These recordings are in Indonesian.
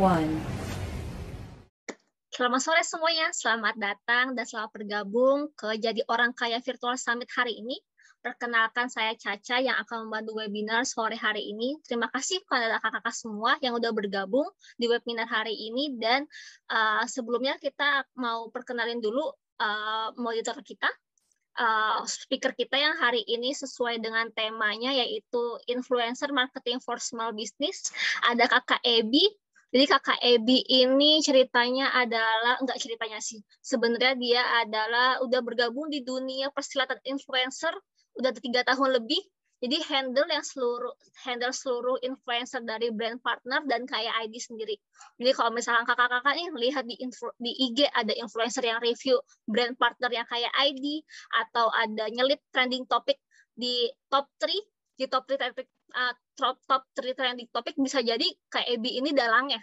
one. Selamat sore semuanya, selamat datang dan selamat bergabung ke Jadi Orang Kaya Virtual Summit hari ini. Perkenalkan saya Caca yang akan membantu webinar sore hari ini. Terima kasih kepada kakak-kakak semua yang sudah bergabung di webinar hari ini dan uh, sebelumnya kita mau perkenalin dulu uh, monitor kita uh, speaker kita yang hari ini sesuai dengan temanya yaitu influencer marketing for small business. Ada Kakak Ebi, jadi kakak Ebi ini ceritanya adalah enggak ceritanya sih. Sebenarnya dia adalah udah bergabung di dunia persilatan influencer udah tiga tahun lebih. Jadi handle yang seluruh handle seluruh influencer dari brand partner dan kayak ID sendiri. Jadi kalau misalkan kakak-kakak nih lihat di info, di IG ada influencer yang review brand partner yang kayak ID atau ada nyelit trending topik di top 3 di top three topik uh, eh, top, top three trending topik bisa jadi kayak Ebi ini dalangnya.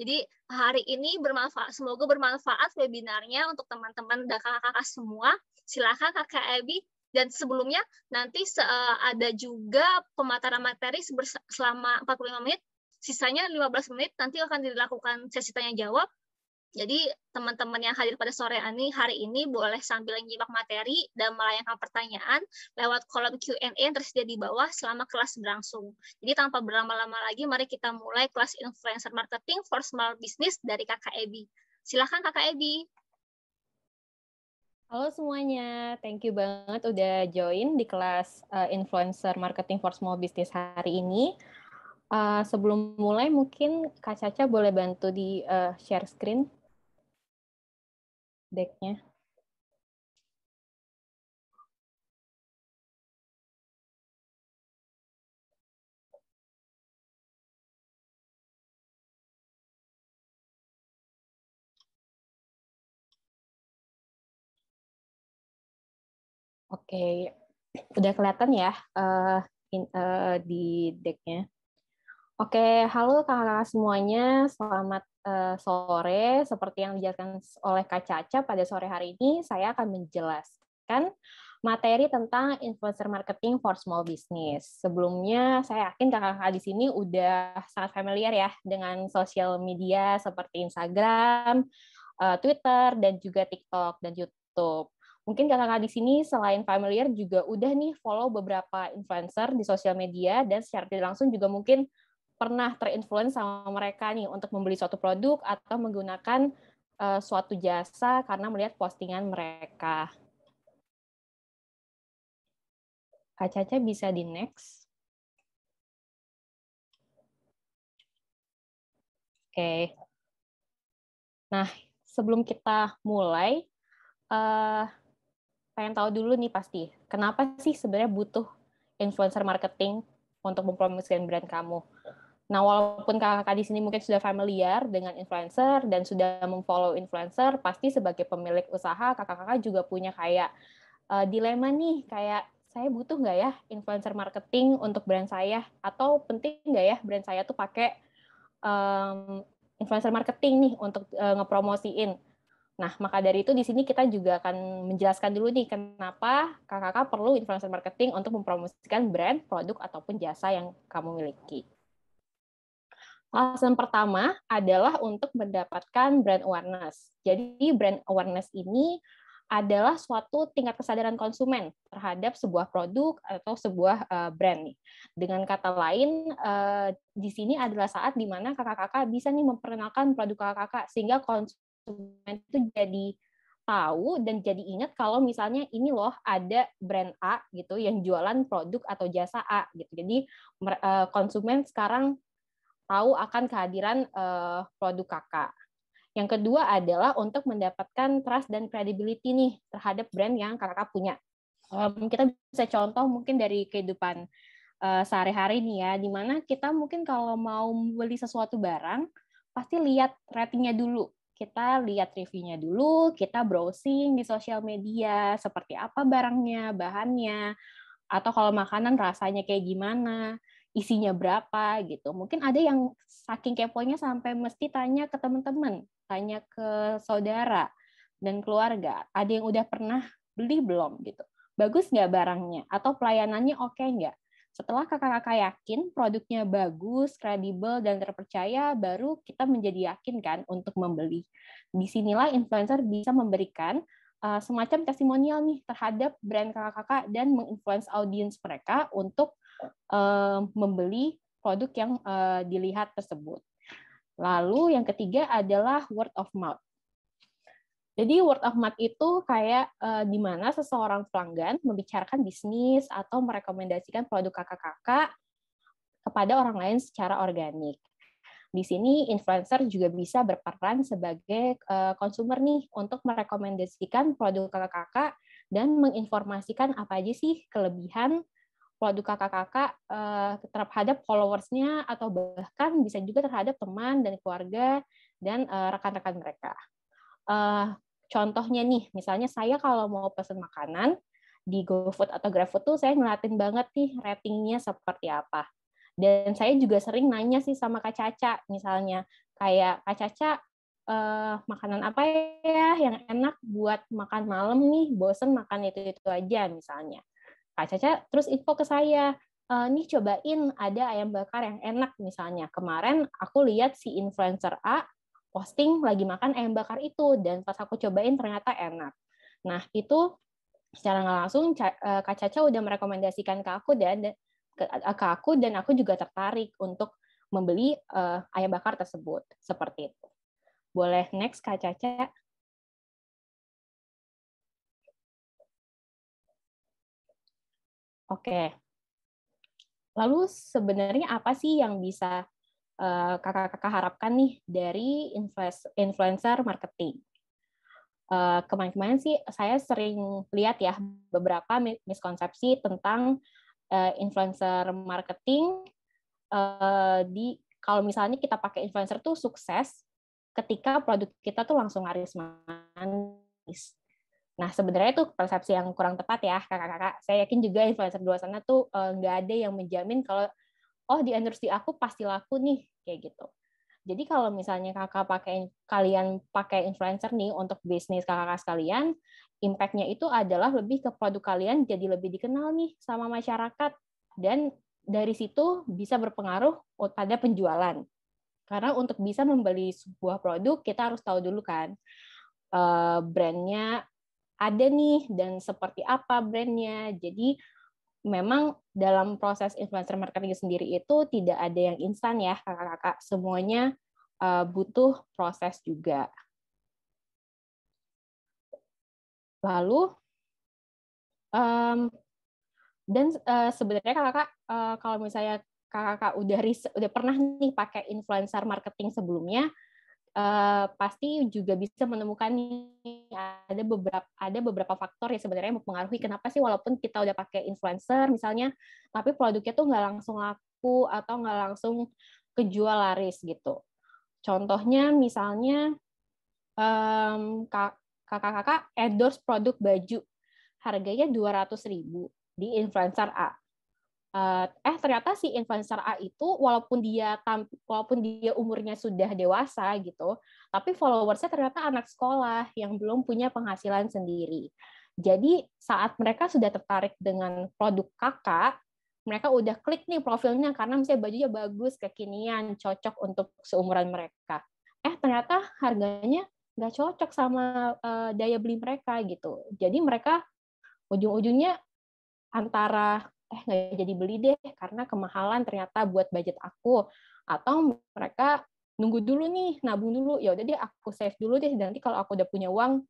Jadi hari ini bermanfaat, semoga bermanfaat webinarnya untuk teman-teman dan kakak-kakak semua. Silakan kakak Ebi dan sebelumnya nanti eh, ada juga pemataran materi selama 45 menit, sisanya 15 menit nanti akan dilakukan sesi tanya jawab jadi teman-teman yang hadir pada sore ini hari ini boleh sambil menyimak materi dan melayangkan pertanyaan lewat kolom Q&A yang tersedia di bawah selama kelas berlangsung. Jadi tanpa berlama-lama lagi, mari kita mulai kelas influencer marketing for small business dari Kakak Ebi. Silahkan Kakak Ebi. Halo semuanya, thank you banget udah join di kelas uh, influencer marketing for small business hari ini. Uh, sebelum mulai mungkin Kak Caca boleh bantu di uh, share screen decknya. Oke, okay. udah kelihatan ya uh, in, uh, di decknya. Oke, okay. halo kakak-kakak semuanya, selamat Eh, sore seperti yang dijelaskan oleh Kak Caca pada sore hari ini saya akan menjelaskan materi tentang influencer marketing for small business. Sebelumnya saya yakin kakak-kakak di sini udah sangat familiar ya dengan sosial media seperti Instagram, eh, Twitter dan juga TikTok dan YouTube. Mungkin kakak-kakak di sini selain familiar juga udah nih follow beberapa influencer di sosial media dan secara tidak langsung juga mungkin pernah terinfluence sama mereka nih untuk membeli suatu produk atau menggunakan uh, suatu jasa karena melihat postingan mereka. Kak Caca bisa di next. Oke. Okay. Nah, sebelum kita mulai, uh, pengen tahu dulu nih pasti, kenapa sih sebenarnya butuh influencer marketing untuk mempromosikan brand kamu? Nah, walaupun kakak-kakak di sini mungkin sudah familiar dengan influencer dan sudah memfollow influencer, pasti sebagai pemilik usaha kakak-kakak juga punya kayak uh, dilema nih, kayak saya butuh nggak ya influencer marketing untuk brand saya atau penting nggak ya brand saya tuh pakai um, influencer marketing nih untuk uh, ngepromosiin. Nah, maka dari itu di sini kita juga akan menjelaskan dulu nih kenapa kakak-kakak perlu influencer marketing untuk mempromosikan brand, produk ataupun jasa yang kamu miliki. Alasan pertama adalah untuk mendapatkan brand awareness. Jadi brand awareness ini adalah suatu tingkat kesadaran konsumen terhadap sebuah produk atau sebuah eh, brand Dengan kata lain, eh, di sini adalah saat di mana kakak-kakak bisa nih memperkenalkan produk kakak-kakak sehingga konsumen itu jadi tahu dan jadi ingat kalau misalnya ini loh ada brand A gitu yang jualan produk atau jasa A gitu. Jadi eh, konsumen sekarang tahu akan kehadiran uh, produk kakak. Yang kedua adalah untuk mendapatkan trust dan credibility nih terhadap brand yang kakak punya. Um, kita bisa contoh mungkin dari kehidupan uh, sehari-hari nih ya, dimana kita mungkin kalau mau beli sesuatu barang, pasti lihat ratingnya dulu. Kita lihat reviewnya dulu, kita browsing di sosial media, seperti apa barangnya, bahannya, atau kalau makanan rasanya kayak gimana isinya berapa gitu. Mungkin ada yang saking keponya sampai mesti tanya ke teman-teman, tanya ke saudara dan keluarga. Ada yang udah pernah beli belum gitu. Bagus nggak barangnya? Atau pelayanannya oke okay nggak? Setelah kakak-kakak yakin produknya bagus, kredibel, dan terpercaya, baru kita menjadi yakin kan untuk membeli. Disinilah influencer bisa memberikan uh, semacam testimonial nih terhadap brand kakak-kakak dan menginfluence audiens mereka untuk Eh, membeli produk yang eh, dilihat tersebut. Lalu yang ketiga adalah word of mouth. Jadi word of mouth itu kayak uh, di mana seseorang pelanggan membicarakan bisnis atau merekomendasikan produk kakak-kakak kepada orang lain secara organik. Di sini influencer juga bisa berperan sebagai uh, consumer nih untuk merekomendasikan produk kakak-kakak dan menginformasikan apa aja sih kelebihan kalau duka kakak-kakak uh, terhadap followersnya atau bahkan bisa juga terhadap teman dan keluarga dan eh, rekan-rekan mereka. Uh, contohnya nih, misalnya saya kalau mau pesen makanan di GoFood atau GrabFood tuh saya ngeliatin banget nih ratingnya seperti apa. Dan saya juga sering nanya sih sama Kak Caca misalnya, kayak Kak Caca uh, makanan apa ya yang enak buat makan malam nih, bosen makan itu-itu aja misalnya. Kak Caca terus info ke saya, e, nih cobain ada ayam bakar yang enak misalnya. Kemarin aku lihat si influencer A posting lagi makan ayam bakar itu dan pas aku cobain ternyata enak. Nah, itu secara nggak langsung eh, Kak Caca udah merekomendasikan ke aku dan ke, eh, ke aku dan aku juga tertarik untuk membeli uh, ayam bakar tersebut seperti itu. Boleh next Kak Caca. Oke. Lalu sebenarnya apa sih yang bisa eh, kakak-kakak uh, harapkan nih dari influencer marketing? Eh, kemarin kemarin uh, sih saya sering lihat ya beberapa miskonsepsi tentang uh, influencer marketing uh, di kalau misalnya kita pakai influencer tuh sukses ketika produk kita tuh langsung laris manis. Nah, sebenarnya itu persepsi yang kurang tepat ya, kakak-kakak. Saya yakin juga influencer di luar sana tuh eh, nggak ada yang menjamin kalau, oh di endorse di aku pasti laku nih, kayak gitu. Jadi kalau misalnya kakak pakai kalian pakai influencer nih untuk bisnis kakak-kakak sekalian, impact-nya itu adalah lebih ke produk kalian jadi lebih dikenal nih sama masyarakat dan dari situ bisa berpengaruh pada penjualan. Karena untuk bisa membeli sebuah produk kita harus tahu dulu kan eh, brandnya ada nih dan seperti apa brandnya. Jadi memang dalam proses influencer marketing sendiri itu tidak ada yang instan ya kakak-kakak. Semuanya uh, butuh proses juga. Lalu um, dan uh, sebenarnya kakak uh, eh, kalau misalnya kakak udah udah pernah nih pakai influencer marketing sebelumnya, Eh, pasti juga bisa menemukan nih ada beberapa ada beberapa faktor yang sebenarnya mempengaruhi kenapa sih walaupun kita udah pakai influencer misalnya tapi produknya tuh nggak langsung laku atau nggak langsung kejual laris gitu contohnya misalnya um, kakak-kakak endorse produk baju harganya ratus ribu di influencer A Eh, eh ternyata si influencer A itu walaupun dia walaupun dia umurnya sudah dewasa gitu, tapi followersnya ternyata anak sekolah yang belum punya penghasilan sendiri. Jadi saat mereka sudah tertarik dengan produk kakak, mereka udah klik nih profilnya karena misalnya bajunya bagus, kekinian, cocok untuk seumuran mereka. Eh ternyata harganya nggak cocok sama uh, daya beli mereka gitu. Jadi mereka ujung-ujungnya antara eh nggak jadi beli deh karena kemahalan ternyata buat budget aku atau mereka nunggu dulu nih nabung dulu ya udah deh aku save dulu deh nanti kalau aku udah punya uang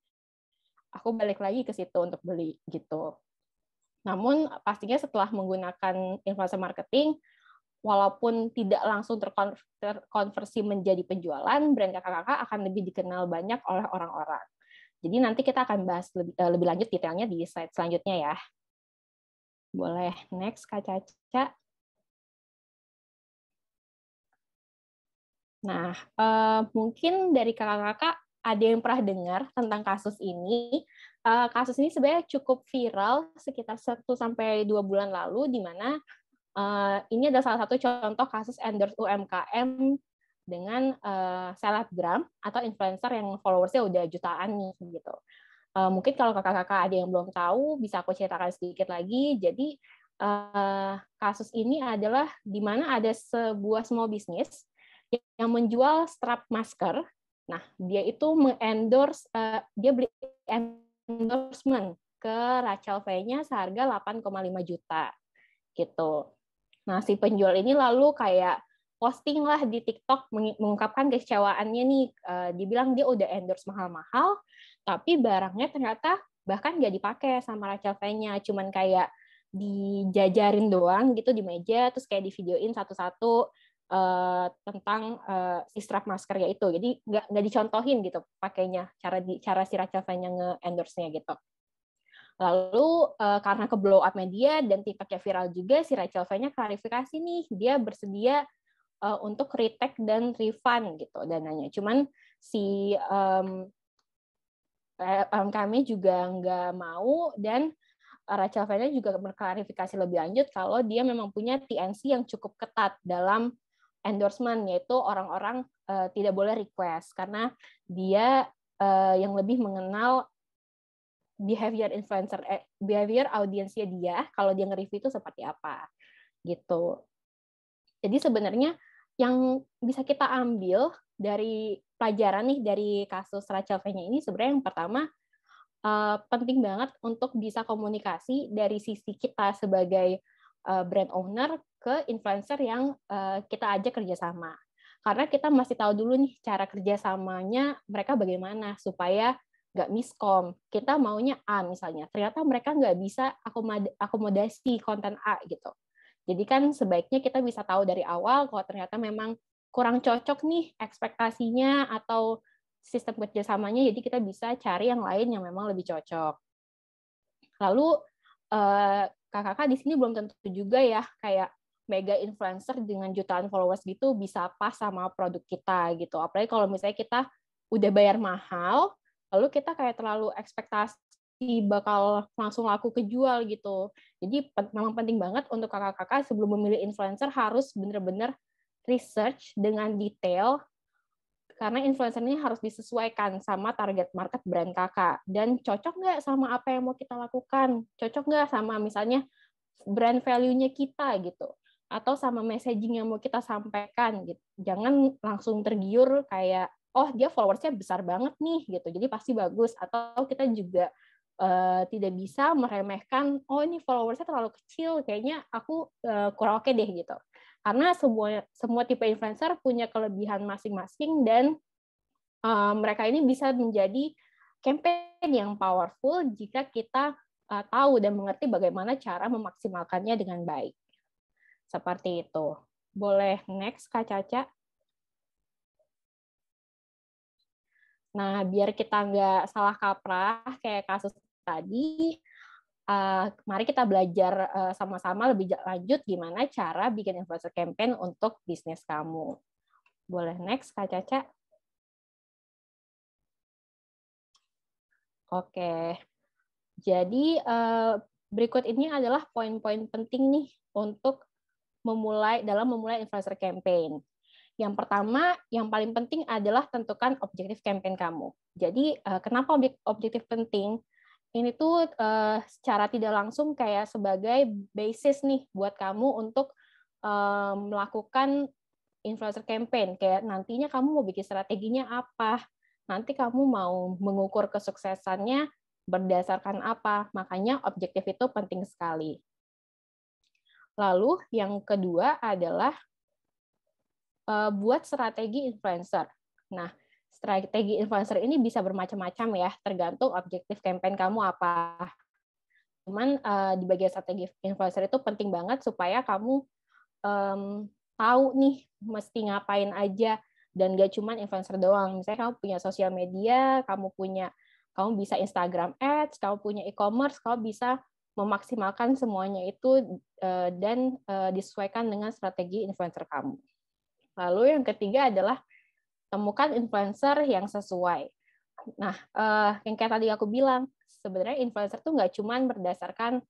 aku balik lagi ke situ untuk beli gitu namun pastinya setelah menggunakan influencer marketing walaupun tidak langsung terkonversi menjadi penjualan brand kakak-kakak akan lebih dikenal banyak oleh orang-orang jadi nanti kita akan bahas lebih, eh, lebih lanjut detailnya di slide selanjutnya ya. Boleh. Next, Kak Caca. Nah, uh, mungkin dari kakak-kakak ada yang pernah dengar tentang kasus ini. Uh, kasus ini sebenarnya cukup viral sekitar 1-2 bulan lalu, di mana uh, ini adalah salah satu contoh kasus endorse UMKM dengan uh, selebgram atau influencer yang followersnya udah jutaan nih gitu. Uh, mungkin kalau kakak-kakak ada yang belum tahu, bisa aku ceritakan sedikit lagi. Jadi uh, kasus ini adalah di mana ada sebuah small business yang menjual strap masker. Nah, dia itu mengendorse, uh, dia beli endorsement ke Rachel V-nya seharga 8,5 juta gitu. Nah, si penjual ini lalu kayak posting lah di TikTok mengungkapkan kecewaannya nih. Uh, dibilang dia udah endorse mahal-mahal, tapi barangnya ternyata bahkan nggak dipakai sama Rachel v cuman kayak dijajarin doang gitu di meja, terus kayak di videoin satu-satu uh, tentang uh, si strap maskernya itu. Jadi nggak nggak dicontohin gitu pakainya cara di cara si Rachel V-nya nge-endorse-nya gitu. Lalu uh, karena ke blow up media dan TikToknya viral juga, si Rachel v klarifikasi nih, dia bersedia uh, untuk retake dan refund gitu dananya. Cuman si um, kami juga nggak mau dan eh, Rachel Fenner juga mengklarifikasi lebih lanjut kalau dia memang punya TNC yang cukup ketat dalam endorsement yaitu orang-orang uh, tidak boleh request karena dia uh, yang lebih mengenal behavior influencer eh, behavior audiensnya dia kalau dia nge-review itu seperti apa gitu. Jadi sebenarnya yang bisa kita ambil dari pelajaran nih dari kasus Rachel V-nya ini sebenarnya yang pertama uh, penting banget untuk bisa komunikasi dari sisi kita sebagai uh, brand owner ke influencer yang uh, kita ajak kerjasama. Karena kita masih tahu dulu nih cara kerjasamanya mereka bagaimana supaya nggak miskom. Kita maunya A misalnya, ternyata mereka nggak bisa akomodasi konten A gitu. Jadi kan sebaiknya kita bisa tahu dari awal kalau ternyata memang kurang cocok nih ekspektasinya atau sistem kerjasamanya, jadi kita bisa cari yang lain yang memang lebih cocok. Lalu eh, kakak-kakak di sini belum tentu juga ya kayak mega influencer dengan jutaan followers gitu bisa pas sama produk kita gitu. Apalagi kalau misalnya kita udah bayar mahal, lalu kita kayak terlalu ekspektasi pasti bakal langsung laku kejual gitu. Jadi memang penting banget untuk kakak-kakak sebelum memilih influencer harus benar-benar research dengan detail karena influencernya harus disesuaikan sama target market brand kakak dan cocok nggak sama apa yang mau kita lakukan, cocok nggak sama misalnya brand value-nya kita gitu atau sama messaging yang mau kita sampaikan gitu. Jangan langsung tergiur kayak oh dia followersnya besar banget nih gitu jadi pasti bagus atau kita juga Eh, tidak bisa meremehkan oh ini followersnya terlalu kecil kayaknya aku uh, kurang oke okay deh gitu karena semua semua tipe influencer punya kelebihan masing-masing dan uh, mereka ini bisa menjadi campaign yang powerful jika kita uh, tahu dan mengerti bagaimana cara memaksimalkannya dengan baik seperti itu boleh next kak Caca Nah, biar kita nggak salah kaprah kayak kasus tadi uh, mari kita belajar sama eh, sama-sama lebih lanjut gimana cara bikin influencer campaign untuk bisnis kamu. Boleh next Kak Caca? Oke. Okay. Jadi eh, berikut ini adalah poin-poin penting nih untuk memulai dalam memulai influencer campaign. Yang pertama, yang paling penting adalah tentukan objektif campaign kamu. Jadi, kenapa objektif penting? ini tuh uh, secara tidak langsung kayak sebagai basis nih buat kamu untuk um, melakukan influencer campaign kayak nantinya kamu mau bikin strateginya apa nanti kamu mau mengukur kesuksesannya berdasarkan apa makanya objektif itu penting sekali lalu yang kedua adalah uh, buat strategi influencer nah strategi influencer ini bisa bermacam-macam ya, tergantung objektif campaign kamu apa. Cuman uh, di bagian strategi influencer itu penting banget supaya kamu um, tahu nih mesti ngapain aja dan gak cuman influencer doang. Misalnya kamu punya sosial media, kamu punya kamu bisa Instagram ads, kamu punya e-commerce, kamu bisa memaksimalkan semuanya itu uh, dan uh, disesuaikan dengan strategi influencer kamu. Lalu yang ketiga adalah temukan influencer yang sesuai. Nah, uh, yang kayak tadi aku bilang, sebenarnya influencer tuh nggak cuma berdasarkan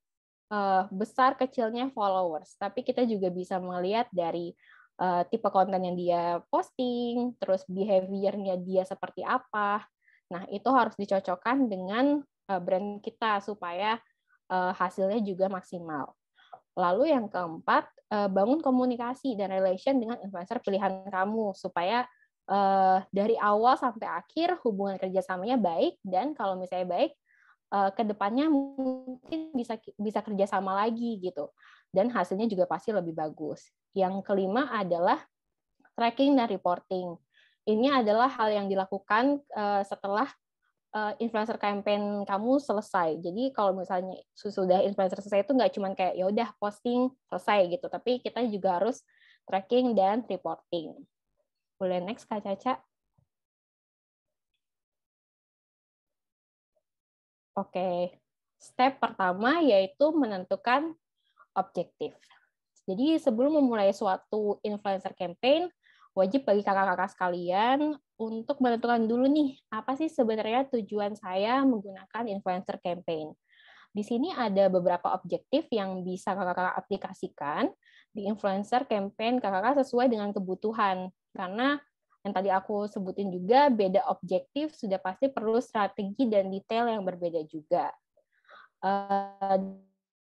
uh, besar kecilnya followers, tapi kita juga bisa melihat dari uh, tipe konten yang dia posting, terus behaviornya dia seperti apa. Nah, itu harus dicocokkan dengan uh, brand kita supaya uh, hasilnya juga maksimal. Lalu yang keempat, bangun komunikasi dan relation dengan influencer pilihan kamu supaya uh, dari awal sampai akhir hubungan kerjasamanya baik dan kalau misalnya baik uh, eh, kedepannya mungkin bisa bisa kerjasama lagi gitu dan hasilnya juga pasti lebih bagus. Yang kelima adalah tracking dan reporting. Ini adalah hal yang dilakukan uh, setelah uh, influencer campaign kamu selesai. Jadi kalau misalnya sudah influencer selesai itu nggak cuma kayak ya udah posting selesai gitu, tapi kita juga harus tracking dan reporting. Boleh next Kak Caca. Oke, step pertama yaitu menentukan objektif. Jadi sebelum memulai suatu influencer campaign, wajib bagi kakak-kakak sekalian untuk menentukan dulu nih, apa sih sebenarnya tujuan saya menggunakan influencer campaign. Di sini ada beberapa objektif yang bisa kakak-kakak aplikasikan di influencer campaign kakak-kakak sesuai dengan kebutuhan. Karena yang tadi aku sebutin juga beda objektif sudah pasti perlu strategi dan detail yang berbeda juga. Uh,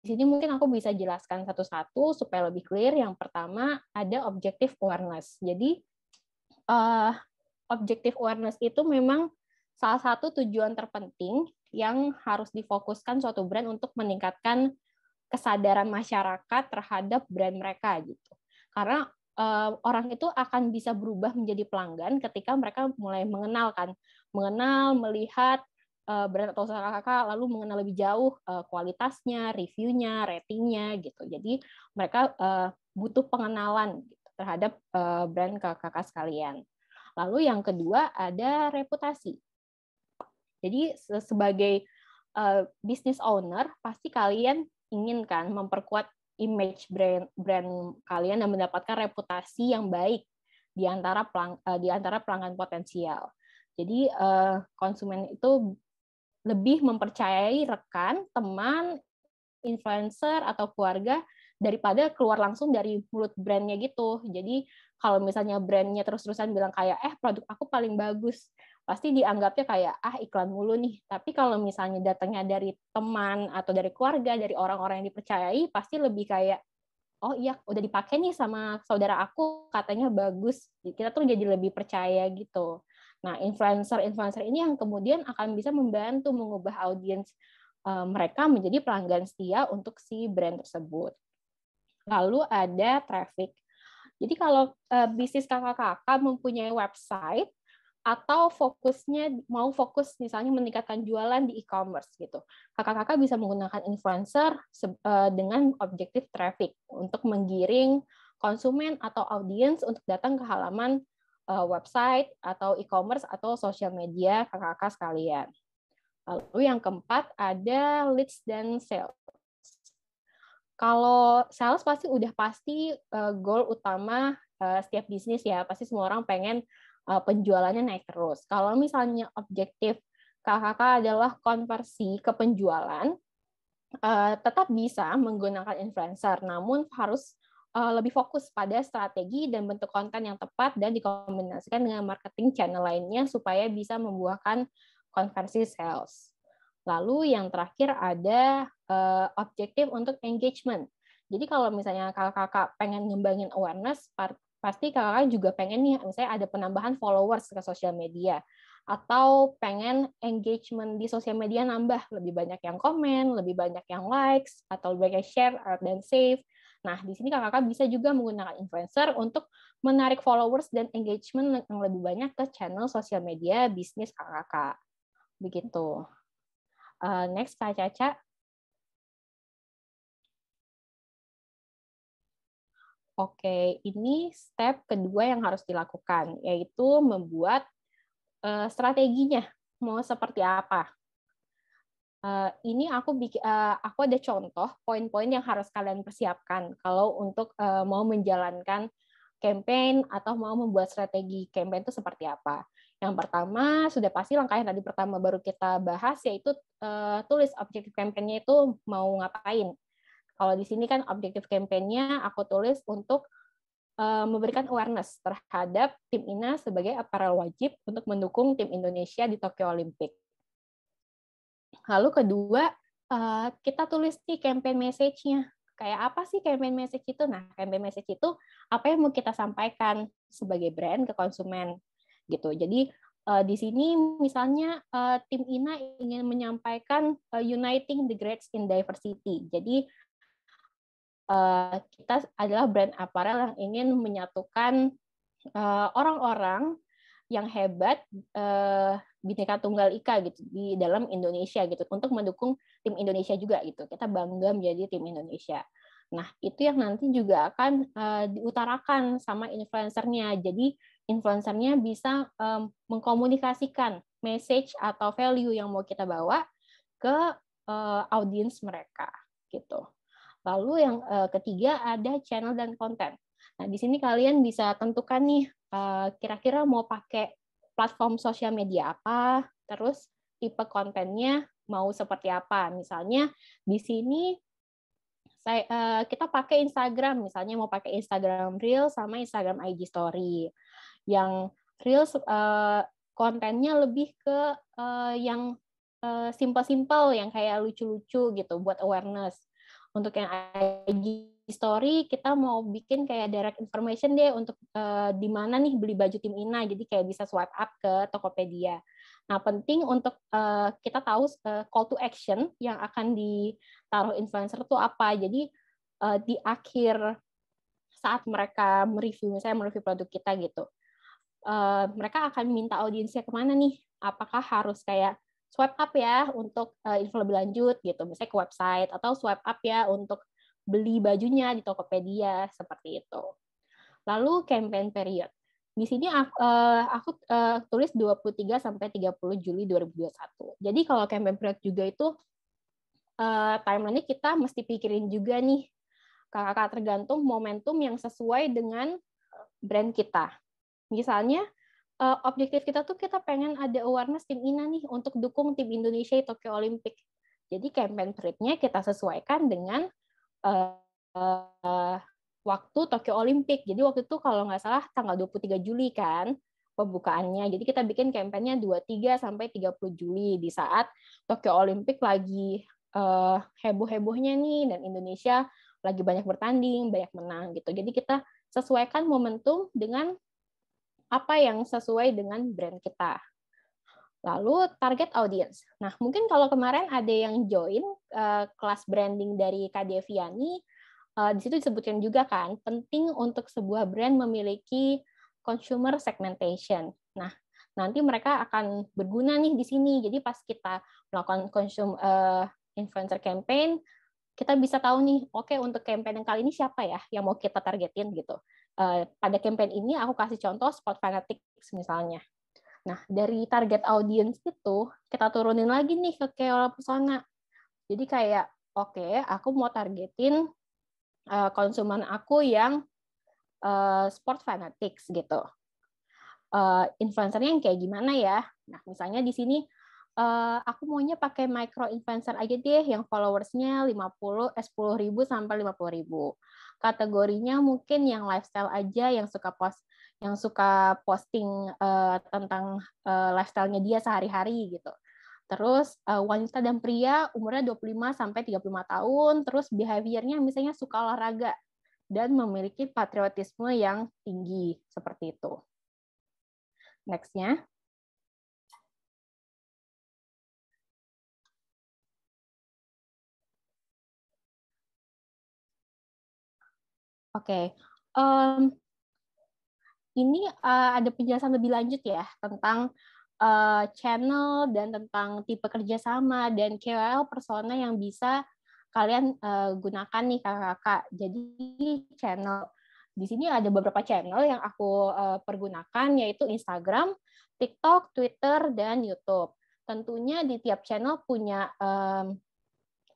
di sini mungkin aku bisa jelaskan satu-satu supaya lebih clear. Yang pertama ada objektif awareness. Jadi uh, objektif awareness itu memang salah satu tujuan terpenting yang harus difokuskan suatu brand untuk meningkatkan kesadaran masyarakat terhadap brand mereka gitu. Karena uh, orang itu akan bisa berubah menjadi pelanggan ketika mereka mulai mengenal kan, mengenal, melihat uh, brand atau usaha kakak, lalu mengenal lebih jauh uh, kualitasnya, reviewnya, ratingnya gitu. Jadi mereka uh, butuh pengenalan gitu terhadap uh, brand kakak sekalian. Lalu yang kedua ada reputasi. Jadi sebagai uh, business owner pasti kalian inginkan memperkuat image brand brand kalian dan mendapatkan reputasi yang baik di antara pelang, uh, di antara pelanggan potensial. Jadi uh, konsumen itu lebih mempercayai rekan, teman, influencer atau keluarga daripada keluar langsung dari mulut brandnya gitu. Jadi kalau misalnya brandnya terus-terusan bilang kayak eh produk aku paling bagus, pasti dianggapnya kayak ah iklan mulu nih. Tapi kalau misalnya datangnya dari teman atau dari keluarga, dari orang-orang yang dipercayai, pasti lebih kayak oh iya udah dipakai nih sama saudara aku katanya bagus. Kita tuh jadi lebih percaya gitu. Nah, influencer-influencer ini yang kemudian akan bisa membantu mengubah audiens eh, mereka menjadi pelanggan setia untuk si brand tersebut. Lalu ada traffic. Jadi kalau eh, bisnis kakak-kakak mempunyai website, atau fokusnya mau fokus misalnya meningkatkan jualan di e-commerce gitu. Kakak-kakak bisa menggunakan influencer eh, dengan objektif traffic untuk menggiring konsumen atau audiens untuk datang ke halaman eh, website atau e-commerce atau sosial media kakak-kakak sekalian. Lalu yang keempat ada leads dan sales. Kalau sales pasti udah pasti eh, goal utama setiap bisnis ya, pasti semua orang pengen uh, penjualannya naik terus. Kalau misalnya objektif KKK adalah konversi ke penjualan, uh, tetap bisa menggunakan influencer, namun harus uh, lebih fokus pada strategi dan bentuk konten yang tepat dan dikombinasikan dengan marketing channel lainnya supaya bisa membuahkan konversi sales. Lalu yang terakhir ada uh, objektif untuk engagement. Jadi kalau misalnya kakak-kakak pengen ngembangin awareness, pasti kakak juga pengen nih misalnya ada penambahan followers ke sosial media atau pengen engagement di sosial media nambah lebih banyak yang komen, lebih banyak yang likes atau lebih banyak yang share dan save. Nah, di sini kakak-kakak bisa juga menggunakan influencer untuk menarik followers dan engagement yang lebih banyak ke channel sosial media bisnis kakak-kakak. Begitu. Uh, next, Kak Caca, Oke, ini step kedua yang harus dilakukan, yaitu membuat eh, strateginya mau seperti apa. Eh, ini aku bikin, eh, aku ada contoh poin-poin yang harus kalian persiapkan kalau untuk mau menjalankan campaign atau mau membuat strategi campaign itu seperti apa. Yang pertama sudah pasti langkah yang tadi pertama baru kita bahas yaitu tulis objektif campaign-nya itu mau ngapain kalau di sini kan objektif kampanyenya aku tulis untuk uh, memberikan awareness terhadap tim INA sebagai aparel wajib untuk mendukung tim Indonesia di Tokyo Olympic. Lalu kedua, uh, kita tulis nih campaign message-nya. Kayak apa sih campaign message itu? Nah, campaign message itu apa yang mau kita sampaikan sebagai brand ke konsumen gitu. Jadi uh, di sini misalnya uh, tim INA ingin menyampaikan uh, uniting the greats in diversity. Jadi Eh, kita adalah brand aparel yang ingin menyatukan eh, orang-orang yang hebat uh, eh, bineka tunggal ika gitu di dalam Indonesia gitu untuk mendukung tim Indonesia juga gitu kita bangga menjadi tim Indonesia nah itu yang nanti juga akan diutarakan sama influencernya jadi influencernya bisa mengkomunikasikan message atau value yang mau kita bawa ke audiens mereka gitu Lalu yang uh, ketiga ada channel dan konten. Nah, di sini kalian bisa tentukan nih eh, kira-kira uh, mau pakai platform sosial media apa, terus tipe kontennya mau seperti apa. Misalnya di sini eh, kita pakai Instagram misalnya mau pakai Instagram Reel sama Instagram IG Story yang Reels kontennya lebih ke yang simple-simple yang kayak lucu-lucu gitu buat awareness untuk yang IG story kita mau bikin kayak direct information deh untuk uh, di mana nih beli baju tim Ina jadi kayak bisa swipe up ke Tokopedia. Nah, penting untuk uh, kita tahu uh, call to action yang akan ditaruh influencer itu apa. Jadi uh, di akhir saat mereka mereview misalnya mereview produk kita gitu. Uh, mereka akan minta audiensnya kemana nih? Apakah harus kayak swipe up ya untuk uh, info lebih lanjut gitu, misalnya ke website atau swipe up ya untuk beli bajunya di Tokopedia seperti itu. Lalu campaign period. Di sini eh, aku, uh, eh, aku uh, tulis 23 sampai 30 Juli 2021. Jadi kalau campaign period juga itu uh, timeline kita mesti pikirin juga nih. Kakak-kakak tergantung momentum yang sesuai dengan brand kita. Misalnya uh, objektif kita tuh kita pengen ada awareness tim INA nih untuk dukung tim Indonesia di Tokyo Olympic. Jadi campaign tripnya kita sesuaikan dengan uh, uh, waktu Tokyo Olympic. Jadi waktu itu kalau nggak salah tanggal 23 Juli kan pembukaannya. Jadi kita bikin kampanyenya 23 sampai 30 Juli di saat Tokyo Olympic lagi uh, heboh-hebohnya nih dan Indonesia lagi banyak bertanding, banyak menang gitu. Jadi kita sesuaikan momentum dengan apa yang sesuai dengan brand kita. Lalu target audience. Nah, mungkin kalau kemarin ada yang join uh, kelas branding dari Kadeviani, uh, eh, di situ disebutkan juga kan penting untuk sebuah brand memiliki consumer segmentation. Nah, nanti mereka akan berguna nih di sini. Jadi pas kita melakukan consumer uh, influencer campaign, kita bisa tahu nih, oke okay, untuk campaign yang kali ini siapa ya yang mau kita targetin gitu. Eh, pada campaign ini aku kasih contoh spot fanatics misalnya. Nah, dari target audience itu kita turunin lagi nih ke KOL persona. Jadi kayak oke, okay, aku mau targetin uh, konsumen aku yang uh, eh, sport fanatics gitu. Uh, influencernya yang kayak gimana ya? Nah, misalnya di sini uh, aku maunya pakai micro influencer aja deh yang followersnya 50 eh, 10 ribu sampai 50 ribu kategorinya mungkin yang lifestyle aja yang suka post yang suka posting uh, tentang uh, lifestyle-nya dia sehari-hari gitu. Terus uh, wanita dan pria umurnya 25 sampai 35 tahun, terus behaviornya misalnya suka olahraga dan memiliki patriotisme yang tinggi seperti itu. Next-nya. Oke, okay. um, ini uh, ada penjelasan lebih lanjut ya tentang uh, channel dan tentang tipe kerjasama dan KOL persona yang bisa kalian uh, gunakan nih kakak-kakak. Jadi channel di sini ada beberapa channel yang aku uh, pergunakan yaitu Instagram, TikTok, Twitter, dan YouTube. Tentunya di tiap channel punya um,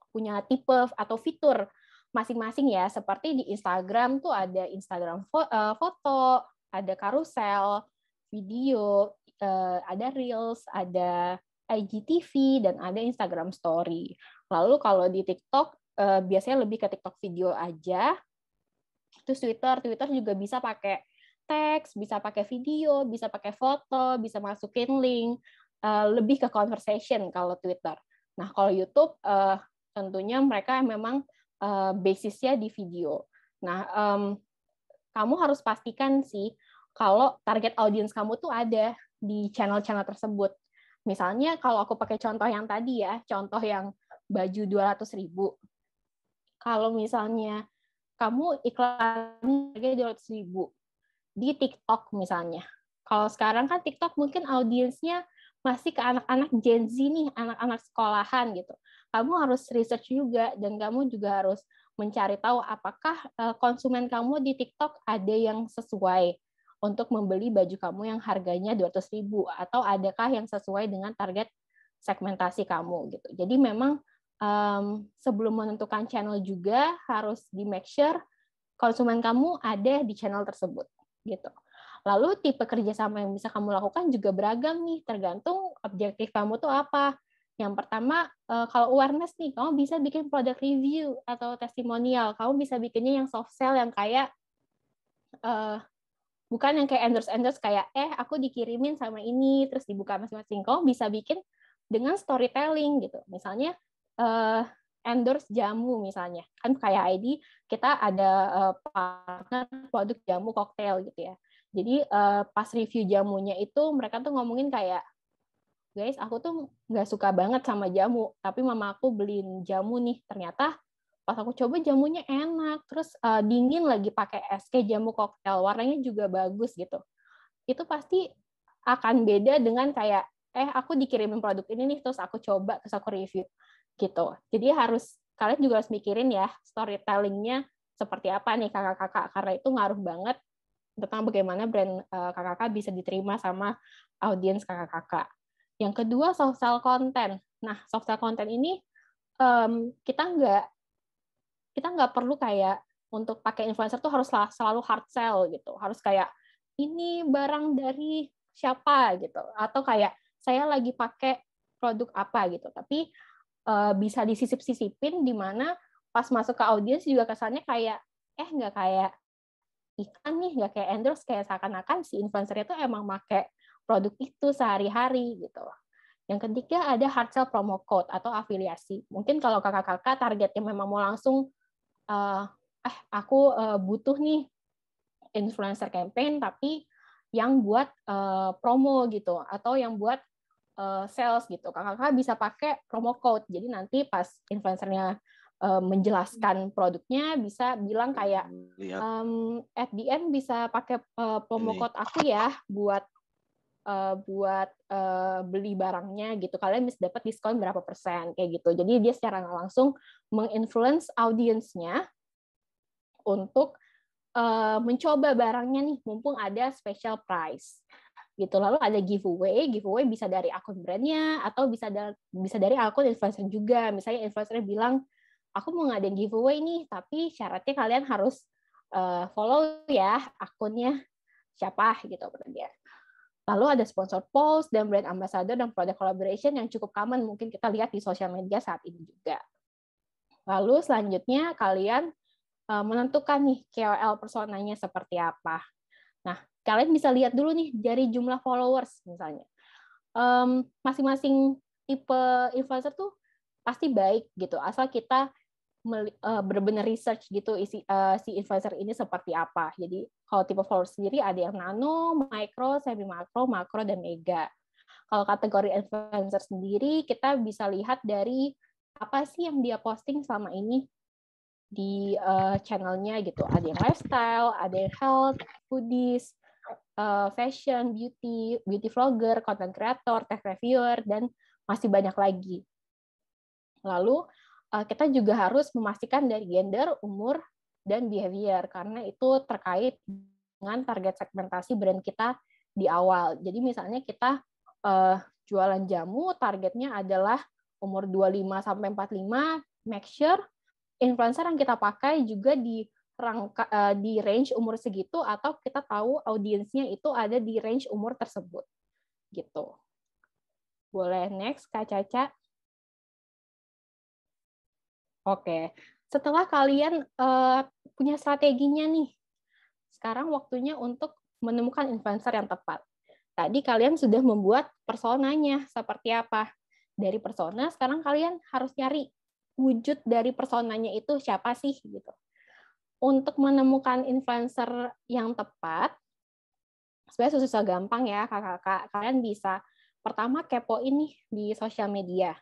punya tipe atau fitur masing-masing ya. Seperti di Instagram tuh ada Instagram eh, foto, ada karusel, video, eh, ada reels, ada IGTV dan ada Instagram Story. Lalu kalau di TikTok eh, biasanya lebih ke TikTok video aja. Terus Twitter, Twitter juga bisa pakai teks, bisa pakai video, bisa pakai foto, bisa masukin link, lebih ke conversation kalau Twitter. Nah, kalau YouTube tentunya mereka memang uh, basisnya di video. Nah, um, kamu harus pastikan sih kalau target audience kamu tuh ada di channel-channel tersebut. Misalnya kalau aku pakai contoh yang tadi ya, contoh yang baju 200 ribu. Kalau misalnya kamu iklan harga 200 ribu di TikTok misalnya. Kalau sekarang kan TikTok mungkin audiensnya masih ke anak-anak Gen Z nih, anak-anak sekolahan gitu. Kamu harus research juga dan kamu juga harus mencari tahu apakah eh, konsumen kamu di TikTok ada yang sesuai untuk membeli baju kamu yang harganya 200.000 atau adakah yang sesuai dengan target segmentasi kamu gitu. Jadi memang um, sebelum menentukan channel juga harus di make sure konsumen kamu ada di channel tersebut gitu. Lalu tipe kerjasama yang bisa kamu lakukan juga beragam nih, tergantung objektif kamu tuh apa. Yang pertama, eh, kalau awareness nih, kamu bisa bikin product review atau testimonial. Kamu bisa bikinnya yang soft sell, yang kayak uh, bukan yang kayak endorse endorse kayak eh aku dikirimin sama ini terus dibuka masing-masing kamu bisa bikin dengan storytelling gitu misalnya uh, endorse jamu misalnya kan kayak ID kita ada uh, partner produk jamu koktail gitu ya jadi uh, pas review jamunya itu mereka tuh ngomongin kayak guys aku tuh nggak suka banget sama jamu tapi mama aku beliin jamu nih ternyata pas aku coba jamunya enak terus uh, dingin lagi pakai es kayak jamu koktail warnanya juga bagus gitu itu pasti akan beda dengan kayak eh aku dikirimin produk ini nih terus aku coba terus aku review gitu jadi harus kalian juga harus mikirin ya storytellingnya seperti apa nih kakak-kakak karena itu ngaruh banget tentang bagaimana brand kakak eh, kakak-kakak bisa diterima sama audiens kakak-kakak. Yang kedua soft content. Nah, soft content ini um, kita nggak kita nggak perlu kayak untuk pakai influencer tuh harus selalu hard sell gitu, harus kayak ini barang dari siapa gitu, atau kayak saya lagi pakai produk apa gitu. Tapi uh, bisa disisip-sisipin di mana pas masuk ke audiens juga kesannya kayak eh nggak kayak iklan nih nggak kayak endorse kayak seakan-akan si influencer itu emang make produk itu sehari-hari gitu. Yang ketiga ada hard sell promo code atau afiliasi. Mungkin kalau kakak-kakak targetnya memang mau langsung eh, eh aku eh, butuh nih influencer campaign tapi yang buat eh, promo gitu atau yang buat sales gitu. Kakak-kakak bisa pakai promo code. Jadi nanti pas influencernya uh, menjelaskan produknya bisa bilang kayak FBN um, at the end bisa pakai uh, promo code aku ya buat uh, buat uh, beli barangnya gitu kalian bisa dapat diskon berapa persen kayak gitu jadi dia secara langsung menginfluence audiensnya untuk uh, mencoba barangnya nih mumpung ada special price gitu lalu ada giveaway giveaway bisa dari akun brandnya atau bisa dari bisa dari akun influencer juga misalnya influencer bilang aku mau ngadain giveaway nih, tapi syaratnya kalian harus uh, follow ya akunnya siapa gitu kata ya. dia. Lalu ada sponsor post dan brand ambassador dan product collaboration yang cukup common mungkin kita lihat di sosial media saat ini juga. Lalu selanjutnya kalian eh, menentukan nih KOL personanya seperti apa. Nah, kalian bisa lihat dulu nih dari jumlah followers misalnya. Masing-masing um, tipe influencer tuh pasti baik gitu, asal kita uh, eh, benar-benar research gitu isi uh, si influencer ini seperti apa. Jadi kalau tipe follower sendiri ada yang nano, micro, semi makro, makro dan mega. Kalau kategori influencer sendiri kita bisa lihat dari apa sih yang dia posting selama ini di uh, channelnya gitu. Ada yang lifestyle, ada yang health, foodies, uh, fashion, beauty, beauty vlogger, content creator, tech reviewer dan masih banyak lagi. Lalu Eh, kita juga harus memastikan dari gender, umur, dan behavior karena itu terkait dengan target segmentasi brand kita di awal. Jadi misalnya kita uh, jualan jamu targetnya adalah umur 25 sampai 45, make sure influencer yang kita pakai juga di rangka uh, di range umur segitu atau kita tahu audiensnya itu ada di range umur tersebut. Gitu. Boleh next Kak Caca. Oke, setelah kalian uh, punya strateginya nih, sekarang waktunya untuk menemukan influencer yang tepat. Tadi kalian sudah membuat personanya seperti apa. Dari persona, sekarang kalian harus nyari wujud dari personanya itu siapa sih gitu. Untuk menemukan influencer yang tepat, sebenarnya susah gampang ya kakak-kakak. Kalian bisa pertama kepo ini di sosial media.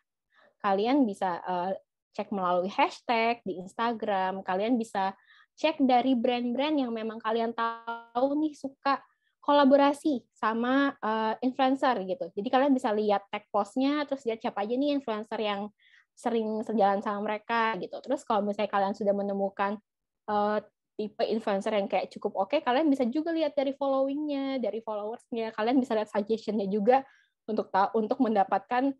Kalian bisa uh, cek melalui hashtag di Instagram. Kalian bisa cek dari brand-brand yang memang kalian tahu nih suka kolaborasi sama uh, influencer gitu. Jadi kalian bisa lihat tag postnya, terus lihat siapa aja nih influencer yang sering sejalan sama mereka gitu. Terus kalau misalnya kalian sudah menemukan uh, tipe influencer yang kayak cukup oke, okay, kalian bisa juga lihat dari followingnya, dari followersnya. Kalian bisa lihat suggestionnya juga untuk untuk mendapatkan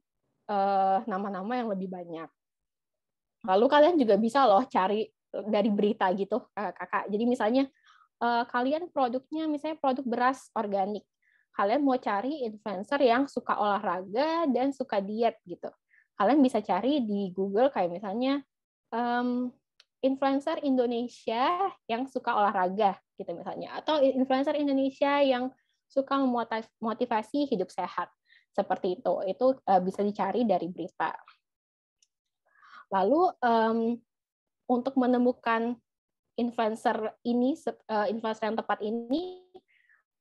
eh, nama-nama uh, nama -nama yang lebih banyak Lalu kalian juga bisa loh cari e, dari berita gitu e, kakak. Jadi misalnya e, kalian produknya misalnya produk beras organik. Kalian mau cari influencer yang suka olahraga dan suka diet gitu. Kalian bisa cari di Google kayak misalnya um, influencer Indonesia yang suka olahraga gitu misalnya atau influencer Indonesia yang suka memotivasi hidup sehat seperti itu. Itu bisa dicari dari berita. Lalu um, untuk menemukan influencer ini, uh, influencer yang tepat ini,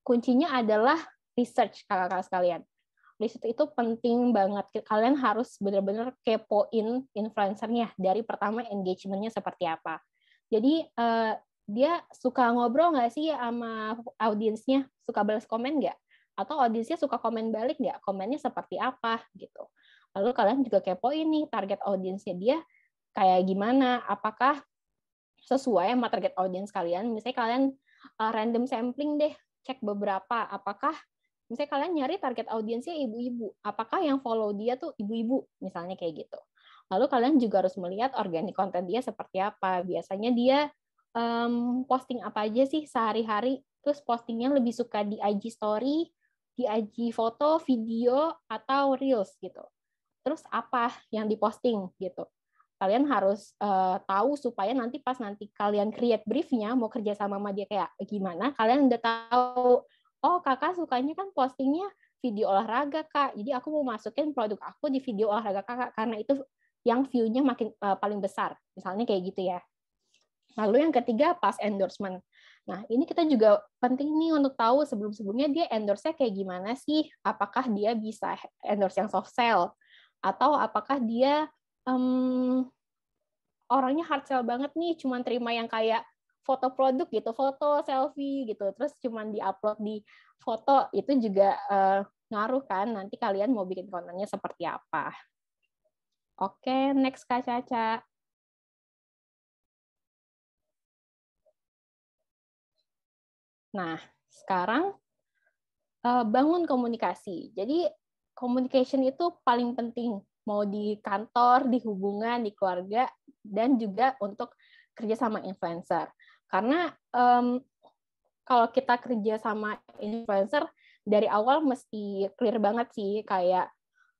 kuncinya adalah research kakak-kakak sekalian. Research itu penting banget. Kalian harus benar-benar kepoin influencernya dari pertama engagementnya seperti apa. Jadi uh, dia suka ngobrol nggak sih sama audiensnya? Suka balas komen nggak? Atau audiensnya suka komen balik nggak? Komennya seperti apa gitu. Lalu kalian juga kepo ini target audiensnya dia kayak gimana, apakah sesuai sama target audiens kalian. Misalnya kalian uh, random sampling deh, cek beberapa apakah misalnya kalian nyari target audiensnya ibu-ibu, apakah yang follow dia tuh ibu-ibu misalnya kayak gitu. Lalu kalian juga harus melihat organik konten dia seperti apa. Biasanya dia um, posting apa aja sih sehari-hari, terus postingnya lebih suka di IG story, di IG foto, video, atau reels gitu terus apa yang diposting gitu kalian harus uh, tahu supaya nanti pas nanti kalian create briefnya mau kerja sama sama dia kayak eh, gimana kalian udah tahu oh kakak sukanya kan postingnya video olahraga kak jadi aku mau masukin produk aku di video olahraga kakak karena itu yang view-nya makin uh, paling besar misalnya kayak gitu ya lalu yang ketiga pas endorsement nah ini kita juga penting nih untuk tahu sebelum sebelumnya dia endorse-nya kayak gimana sih apakah dia bisa endorse yang soft sell atau apakah dia um, orangnya hard sell banget nih cuman terima yang kayak foto produk gitu foto selfie gitu terus cuman diupload di foto itu juga uh, ngaruh kan nanti kalian mau bikin kontennya seperti apa oke okay, next kak Caca nah sekarang eh, bangun komunikasi jadi communication itu paling penting mau di kantor, di hubungan, di keluarga, dan juga untuk kerja sama influencer. Karena um, kalau kita kerja sama influencer dari awal mesti clear banget sih kayak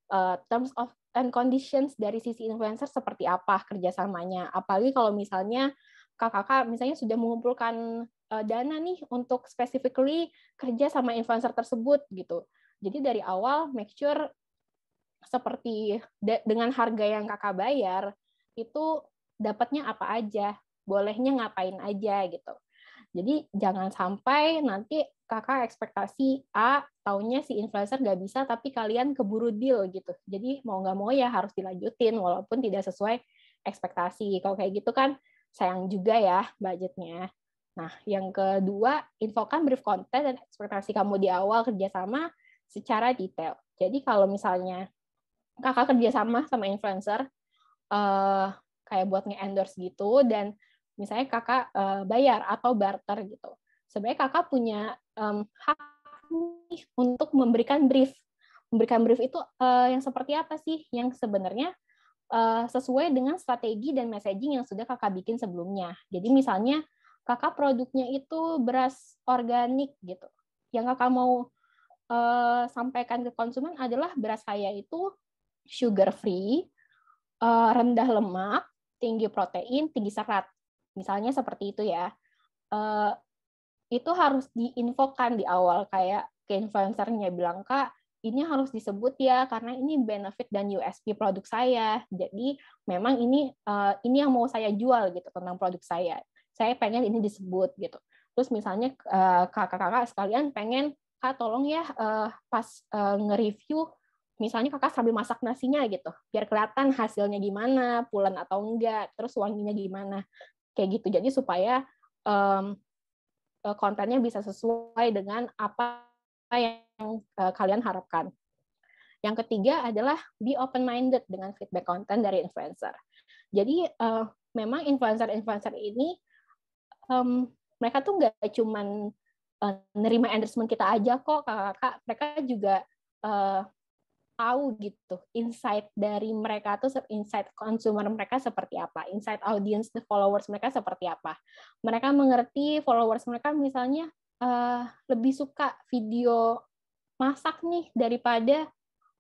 uh, terms of and conditions dari sisi influencer seperti apa kerjasamanya. Apalagi kalau misalnya kakak-kakak misalnya sudah mengumpulkan uh, dana nih untuk specifically kerja sama influencer tersebut gitu. Jadi dari awal make sure seperti de dengan harga yang kakak bayar itu dapatnya apa aja, bolehnya ngapain aja gitu. Jadi jangan sampai nanti kakak ekspektasi A, taunya si influencer nggak bisa, tapi kalian keburu deal gitu. Jadi mau nggak mau ya harus dilanjutin walaupun tidak sesuai ekspektasi. Kalau kayak gitu kan sayang juga ya budgetnya. Nah, yang kedua, infokan brief content dan ekspektasi kamu di awal kerjasama secara detail. Jadi kalau misalnya kakak kerjasama sama influencer, uh, kayak buat nge-endorse gitu, dan misalnya kakak uh, bayar atau barter gitu. Sebenarnya kakak punya um, hak untuk memberikan brief. Memberikan brief itu uh, yang seperti apa sih? Yang sebenarnya uh, sesuai dengan strategi dan messaging yang sudah kakak bikin sebelumnya. Jadi misalnya kakak produknya itu beras organik gitu. Yang kakak mau Eh, sampaikan ke konsumen adalah beras saya itu sugar free, uh, rendah lemak, tinggi protein, tinggi serat. Misalnya seperti itu ya. Uh, itu harus diinfokan di awal kayak ke influencernya bilang kak ini harus disebut ya karena ini benefit dan USP produk saya. Jadi memang ini uh, ini yang mau saya jual gitu tentang produk saya. Saya pengen ini disebut gitu. Terus misalnya kakak-kakak uh, kakak -kakak sekalian pengen kak tolong ya uh, pas uh, nge-review misalnya kakak sambil masak nasinya gitu biar kelihatan hasilnya gimana pulen atau enggak terus wanginya gimana kayak gitu jadi supaya um, kontennya bisa sesuai dengan apa yang uh, kalian harapkan yang ketiga adalah be open minded dengan feedback konten dari influencer jadi uh, memang influencer influencer ini um, mereka tuh nggak cuman Eh, nerima endorsement kita aja kok kakak-kakak mereka juga uh, tahu gitu insight dari mereka tuh insight consumer mereka seperti apa insight audience the followers mereka seperti apa mereka mengerti followers mereka misalnya uh, lebih suka video masak nih daripada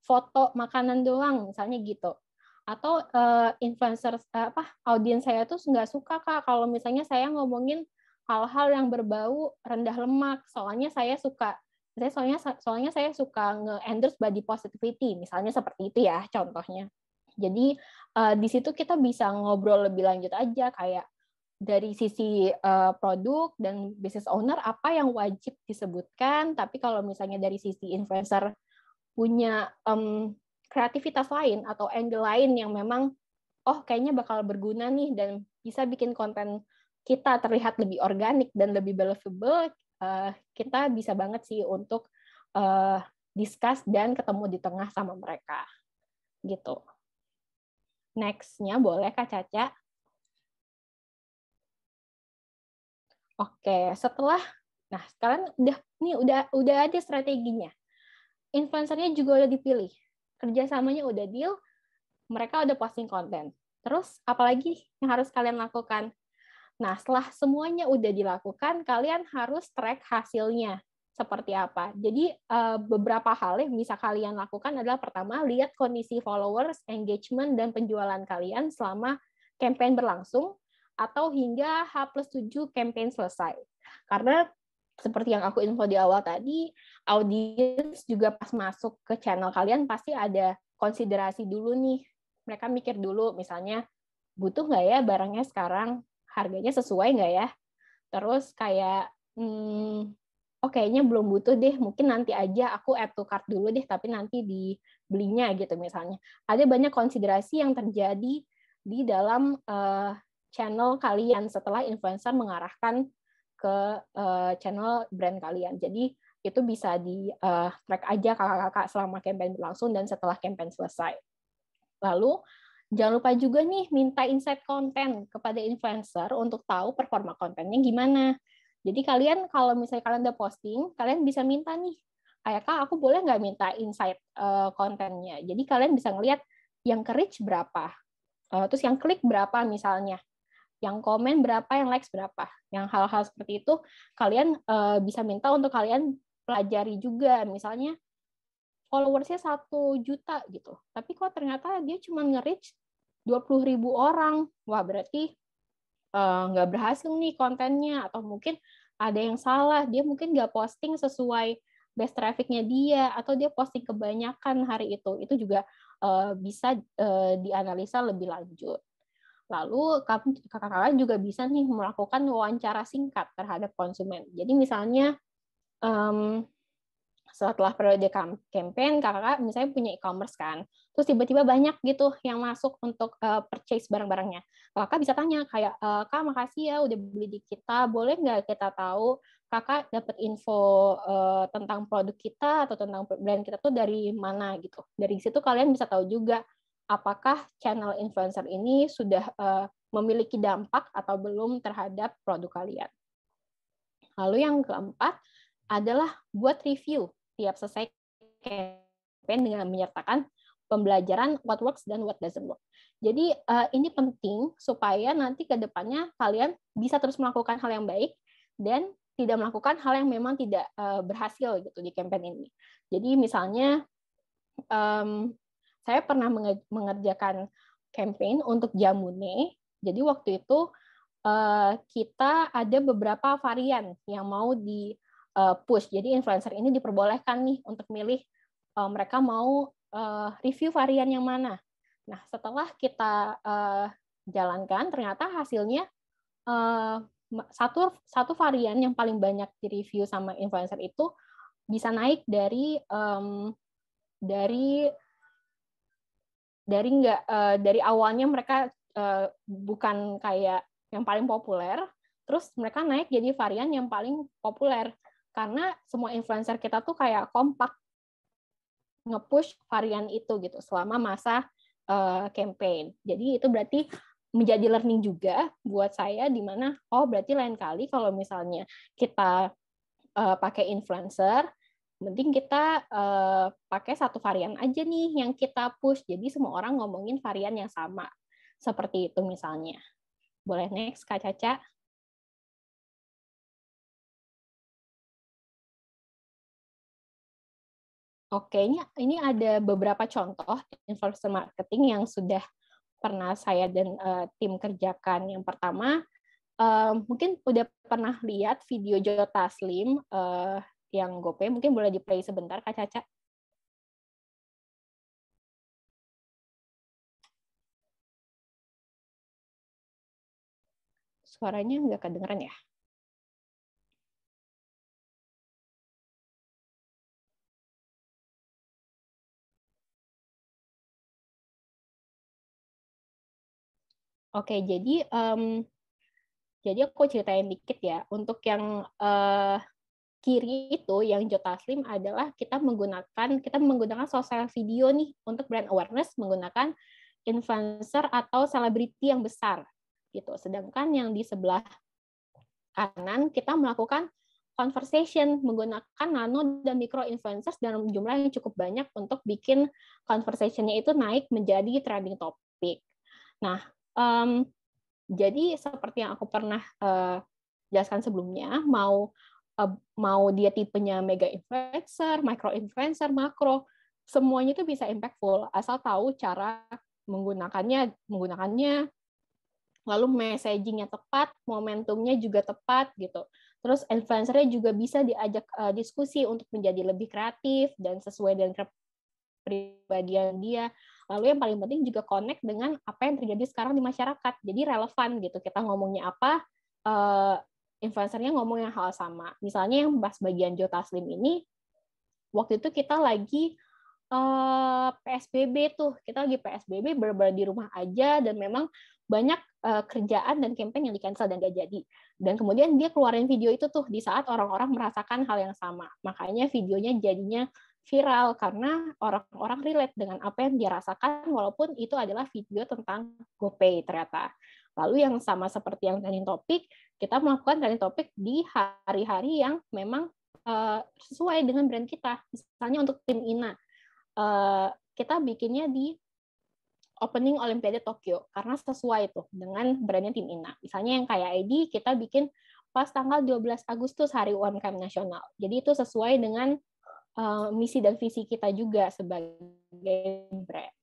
foto makanan doang misalnya gitu atau uh, influencer uh, apa audiens saya tuh nggak suka kak kalau misalnya saya ngomongin hal-hal yang berbau rendah lemak. Soalnya saya suka saya soalnya soalnya saya suka nge-endorse body positivity misalnya seperti itu ya contohnya. Jadi uh, di situ kita bisa ngobrol lebih lanjut aja kayak dari sisi uh, produk dan business owner apa yang wajib disebutkan, tapi kalau misalnya dari sisi influencer punya um, kreativitas lain atau angle lain yang memang oh kayaknya bakal berguna nih dan bisa bikin konten kita terlihat lebih organik dan lebih believable, uh, kita bisa banget sih untuk uh, discuss dan ketemu di tengah sama mereka. Gitu. nextnya boleh Kak Caca? Oke, setelah nah sekarang udah nih udah udah ada strateginya. Influencernya juga udah dipilih. Kerjasamanya udah deal, mereka udah posting konten. Terus apalagi yang harus kalian lakukan? Nah, setelah semuanya udah dilakukan, kalian harus track hasilnya seperti apa. Jadi eh, beberapa hal yang bisa kalian lakukan adalah pertama lihat kondisi followers, engagement dan penjualan kalian selama campaign berlangsung atau hingga H plus 7 campaign selesai. Karena seperti yang aku info di awal tadi, audiens juga pas masuk ke channel kalian pasti ada konsiderasi dulu nih. Mereka mikir dulu misalnya butuh nggak ya barangnya sekarang harganya sesuai nggak ya terus kayak hmm, oh kayaknya belum butuh deh mungkin nanti aja aku add to cart dulu deh tapi nanti dibelinya gitu misalnya ada banyak konsiderasi yang terjadi di dalam uh, channel kalian setelah influencer mengarahkan ke uh, channel brand kalian jadi itu bisa di uh, track aja kakak-kakak selama campaign berlangsung dan setelah campaign selesai lalu Jangan lupa juga nih minta insight konten kepada influencer untuk tahu performa kontennya gimana. Jadi kalian kalau misalnya kalian udah posting, kalian bisa minta nih, kak aku boleh nggak minta insight eh, kontennya? Jadi kalian bisa ngelihat yang ke reach berapa, eh, terus yang klik berapa misalnya, yang komen berapa, yang likes berapa. Yang hal-hal seperti itu kalian eh, bisa minta untuk kalian pelajari juga. Misalnya followersnya satu juta gitu. Tapi kok ternyata dia cuma nge-reach 20 ribu orang. Wah, berarti eh, nggak uh, berhasil nih kontennya. Atau mungkin ada yang salah, dia mungkin nggak posting sesuai best trafficnya dia, atau dia posting kebanyakan hari itu. Itu juga uh, bisa uh, dianalisa lebih lanjut. Lalu kakak-kakak juga bisa nih melakukan wawancara singkat terhadap konsumen. Jadi misalnya um, setelah periode campaign kakak misalnya punya e-commerce kan terus tiba-tiba banyak gitu yang masuk untuk uh, purchase barang-barangnya kakak bisa tanya kayak e, kak makasih ya udah beli di kita boleh nggak kita tahu kakak dapat info uh, tentang produk kita atau tentang brand kita tuh dari mana gitu dari situ kalian bisa tahu juga apakah channel influencer ini sudah uh, memiliki dampak atau belum terhadap produk kalian. Lalu yang keempat adalah buat review tiap selesai campaign dengan menyertakan pembelajaran what works dan what doesn't work. Jadi uh, ini penting supaya nanti ke depannya kalian bisa terus melakukan hal yang baik dan tidak melakukan hal yang memang tidak uh, berhasil gitu di campaign ini. Jadi misalnya um, saya pernah mengerjakan campaign untuk Jamune. Jadi waktu itu uh, kita ada beberapa varian yang mau di uh, push. Jadi influencer ini diperbolehkan nih untuk milih uh, mereka mau uh, review varian yang mana. Nah, setelah kita uh, jalankan, ternyata hasilnya uh, satu satu varian yang paling banyak di review sama influencer itu bisa naik dari um, dari dari nggak uh, dari awalnya mereka uh, bukan kayak yang paling populer, terus mereka naik jadi varian yang paling populer karena semua influencer kita tuh kayak kompak nge-push varian itu gitu selama masa uh, campaign. Jadi itu berarti menjadi learning juga buat saya di mana oh berarti lain kali kalau misalnya kita uh, pakai influencer penting kita uh, pakai satu varian aja nih yang kita push jadi semua orang ngomongin varian yang sama seperti itu misalnya boleh next kak Caca Oke, ini, ini ada beberapa contoh influencer marketing yang sudah pernah saya dan uh, tim kerjakan. Yang pertama, uh, mungkin udah pernah lihat video Jota Taslim uh, yang Gope Mungkin boleh di-play sebentar, Kak Caca. Suaranya nggak kedengeran ya? Oke, jadi um, jadi aku ceritain dikit ya. Untuk yang uh, kiri itu yang Jota Slim adalah kita menggunakan kita menggunakan sosial video nih untuk brand awareness menggunakan influencer atau selebriti yang besar gitu. Sedangkan yang di sebelah kanan kita melakukan conversation menggunakan nano dan micro influencers dalam jumlah yang cukup banyak untuk bikin conversationnya itu naik menjadi trending topic. Nah, Um, jadi seperti yang aku pernah uh, jelaskan sebelumnya, mau uh, mau dia tipenya mega influencer, micro influencer, makro, semuanya itu bisa impactful asal tahu cara menggunakannya, menggunakannya lalu messagingnya tepat, momentumnya juga tepat gitu. Terus influencernya juga bisa diajak uh, diskusi untuk menjadi lebih kreatif dan sesuai dengan kepribadian dia. Lalu yang paling penting juga connect dengan apa yang terjadi sekarang di masyarakat. Jadi relevan gitu. Kita ngomongnya apa, uh, influencernya ngomong yang hal sama. Misalnya yang bahas bagian Jota Slim ini, waktu itu kita lagi uh, eh, PSBB tuh. Kita lagi PSBB, berber di rumah aja, dan memang banyak uh, kerjaan dan campaign yang di-cancel dan gak jadi. Dan kemudian dia keluarin video itu tuh di saat orang-orang merasakan hal yang sama. Makanya videonya jadinya viral karena orang-orang relate dengan apa yang dirasakan walaupun itu adalah video tentang GoPay ternyata. Lalu yang sama seperti yang trending topik, kita melakukan trending topik di hari-hari yang memang uh, sesuai dengan brand kita. Misalnya untuk tim Ina, uh, kita bikinnya di opening Olimpiade Tokyo karena sesuai itu dengan brandnya tim Ina. Misalnya yang kayak ID kita bikin pas tanggal 12 Agustus hari UMKM nasional. Jadi itu sesuai dengan Eh, misi dan visi kita juga sebagai brand.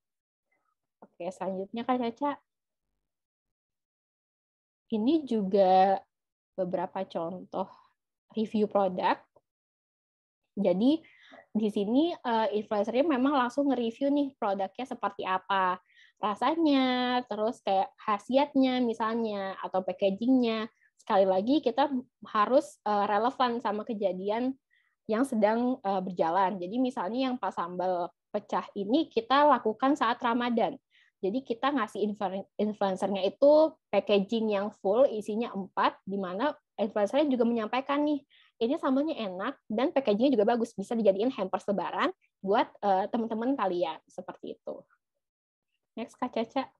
Oke, selanjutnya Kak Caca. Ini juga beberapa contoh review produk. Jadi di sini uh, influencernya memang langsung nge-review nih produknya seperti apa rasanya, terus kayak khasiatnya misalnya atau packagingnya. Sekali lagi kita harus uh, relevan sama kejadian yang sedang uh, berjalan. Jadi misalnya yang pas sambal pecah ini kita lakukan saat Ramadan. Jadi kita ngasih influencernya itu packaging yang full, isinya empat, di mana influencernya juga menyampaikan nih, ini sambalnya enak dan packagingnya juga bagus, bisa dijadikan hamper sebaran buat uh, teman-teman kalian seperti itu. Next Kak Caca.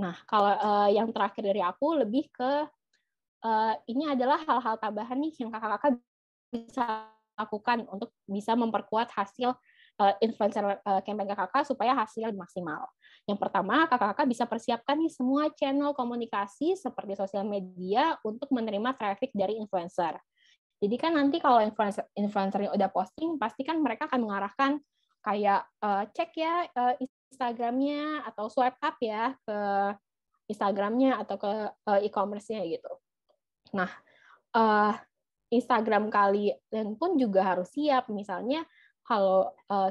Nah, kalau uh, yang terakhir dari aku lebih ke uh, ini adalah hal-hal tambahan nih yang kakak-kakak bisa lakukan untuk bisa memperkuat hasil uh, influencer uh, campaign kakak kakak supaya hasil maksimal. Yang pertama, kakak-kakak bisa persiapkan nih semua channel komunikasi seperti sosial media untuk menerima traffic dari influencer. Jadi kan nanti kalau influencer influencernya udah posting, pasti kan mereka akan mengarahkan kayak uh, cek ya uh, Instagramnya atau swipe up ya ke Instagramnya atau ke eh, e-commerce-nya gitu. Nah, uh, Instagram kali dan pun juga harus siap. Misalnya kalau uh,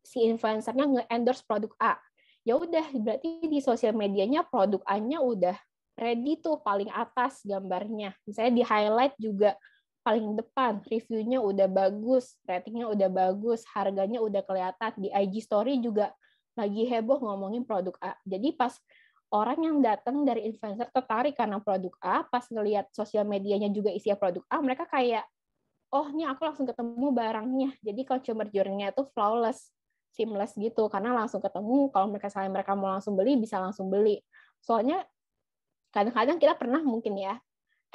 si influencernya nge-endorse produk A, ya udah berarti di sosial medianya produk A-nya udah ready tuh paling atas gambarnya. Misalnya di highlight juga paling depan, reviewnya udah bagus, ratingnya udah bagus, harganya udah kelihatan. Di IG story juga lagi heboh ngomongin produk A. Jadi pas orang yang datang dari influencer tertarik karena produk A, pas ngelihat sosial medianya juga isinya produk A, mereka kayak, oh ini aku langsung ketemu barangnya. Jadi consumer journey-nya itu flawless, seamless gitu, karena langsung ketemu, kalau mereka misalnya mereka mau langsung beli, bisa langsung beli. Soalnya kadang-kadang kita pernah mungkin ya,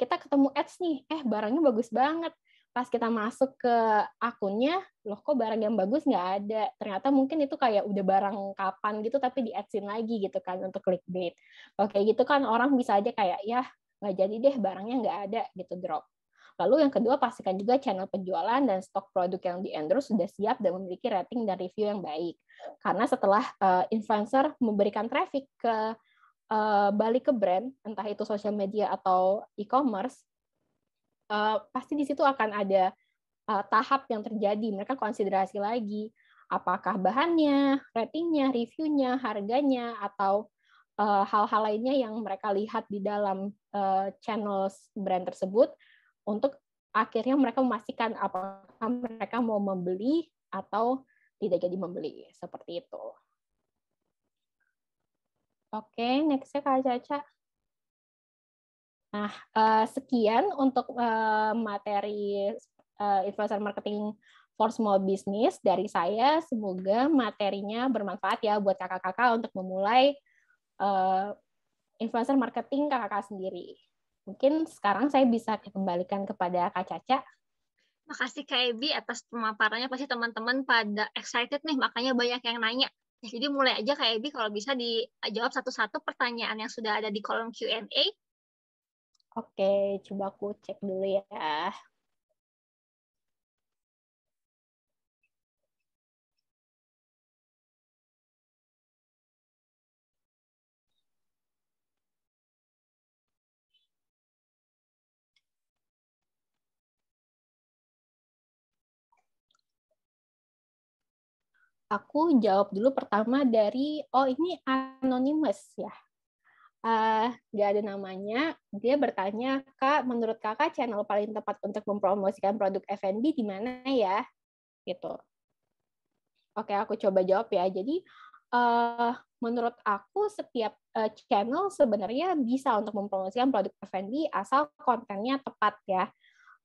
kita ketemu ads nih, eh barangnya bagus banget, pas kita masuk ke akunnya, loh kok barang yang bagus nggak ada. Ternyata mungkin itu kayak udah barang kapan gitu, tapi di adsin lagi gitu kan untuk clickbait. Oke gitu kan orang bisa aja kayak, ya nggak jadi deh barangnya nggak ada gitu drop. Lalu yang kedua pastikan juga channel penjualan dan stok produk yang di endorse sudah siap dan memiliki rating dan review yang baik. Karena setelah uh, influencer memberikan traffic ke uh, balik ke brand, entah itu sosial media atau e-commerce, uh, pasti di situ akan ada uh, tahap yang terjadi. Mereka konsiderasi lagi apakah bahannya, ratingnya, reviewnya, harganya, atau eh, hal-hal uh, lainnya yang mereka lihat di dalam uh, channel brand tersebut untuk akhirnya mereka memastikan apakah mereka mau membeli atau tidak jadi membeli seperti itu. Oke, okay, nextnya Kak Caca. Nah, eh, sekian untuk eh, materi uh, influencer marketing for small business dari saya. Semoga materinya bermanfaat ya buat kakak-kakak untuk memulai uh, influencer marketing kakak-kakak sendiri. Mungkin sekarang saya bisa kembalikan kepada Kak Caca. Makasih Kak Ebi atas pemaparannya. Pasti teman-teman pada excited nih, makanya banyak yang nanya. Jadi mulai aja Kak Ebi kalau bisa dijawab satu-satu pertanyaan yang sudah ada di kolom Q&A Oke, coba aku cek dulu ya. aku jawab dulu pertama dari oh ini anonymous ya Eh, nggak uh, ada namanya, dia bertanya, Kak, menurut kakak channel paling tepat untuk mempromosikan produk F&B di mana ya? Gitu. Oke, aku coba jawab ya. Jadi, uh, menurut aku setiap uh, channel sebenarnya bisa untuk mempromosikan produk F&B asal kontennya tepat ya.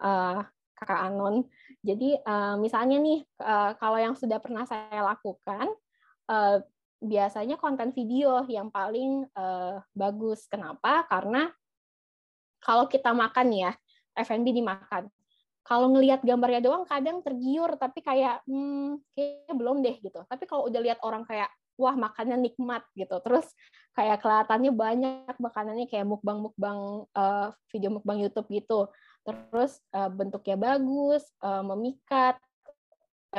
Uh, Kakak Anon. Jadi uh, misalnya nih, uh, kalau yang sudah pernah saya lakukan, uh, biasanya konten video yang paling uh, bagus. Kenapa? Karena kalau kita makan ya, F&B dimakan. Kalau ngelihat gambarnya doang kadang tergiur tapi kayak hmm kayaknya belum deh gitu. Tapi kalau udah lihat orang kayak wah makannya nikmat gitu. Terus kayak kelihatannya banyak makanannya kayak mukbang-mukbang uh, video mukbang YouTube gitu. Terus uh, bentuknya bagus, uh, memikat,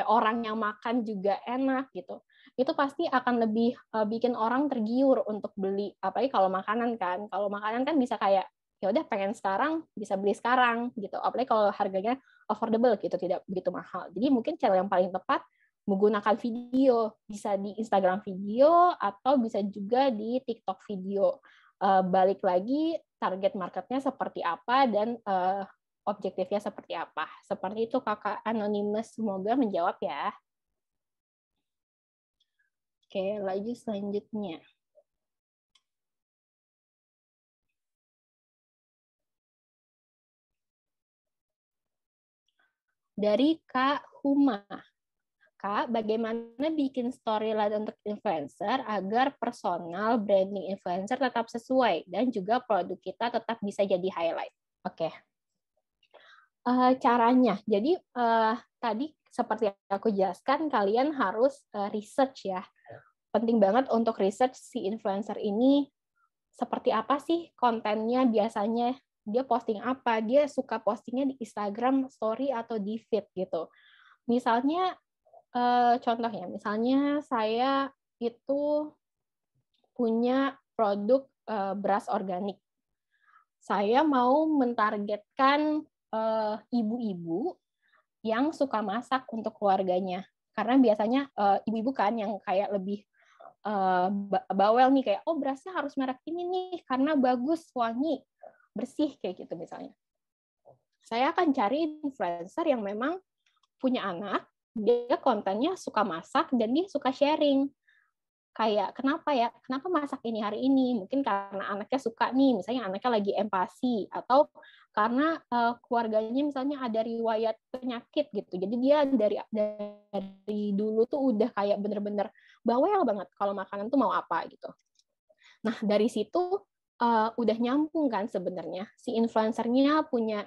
orang yang makan juga enak gitu itu pasti akan lebih uh, bikin orang tergiur untuk beli apalagi kalau makanan kan kalau makanan kan bisa kayak ya udah pengen sekarang bisa beli sekarang gitu apalagi kalau harganya affordable gitu tidak begitu mahal jadi mungkin cara yang paling tepat menggunakan video bisa di Instagram video atau bisa juga di TikTok video uh, balik lagi target marketnya seperti apa dan uh, objektifnya seperti apa seperti itu kakak anonymous semoga menjawab ya Oke, lanjut selanjutnya. Dari Kak Huma. Kak, bagaimana bikin storyline untuk influencer agar personal branding influencer tetap sesuai dan juga produk kita tetap bisa jadi highlight? Oke. Okay. Uh, eh, caranya, jadi uh, tadi seperti aku jelaskan, kalian harus uh, research ya. Penting banget untuk research si influencer ini seperti apa sih kontennya biasanya dia posting apa, dia suka postingnya di Instagram story atau di feed gitu. Misalnya uh, contohnya, misalnya saya itu punya produk uh, beras organik. Saya mau mentargetkan ibu-ibu yang suka masak untuk keluarganya karena biasanya eh, ibu-ibu uh, kan yang kayak lebih uh, bawel nih kayak oh berasnya harus merek ini nih karena bagus wangi bersih kayak gitu misalnya saya akan cari influencer yang memang punya anak dia kontennya suka masak dan dia suka sharing kayak kenapa ya kenapa masak ini hari ini mungkin karena anaknya suka nih misalnya anaknya lagi empati atau karena uh, keluarganya misalnya ada riwayat penyakit gitu jadi dia dari dari dulu tuh udah kayak bener-bener bawel banget kalau makanan tuh mau apa gitu nah dari situ uh, udah nyambung kan sebenarnya si influencernya punya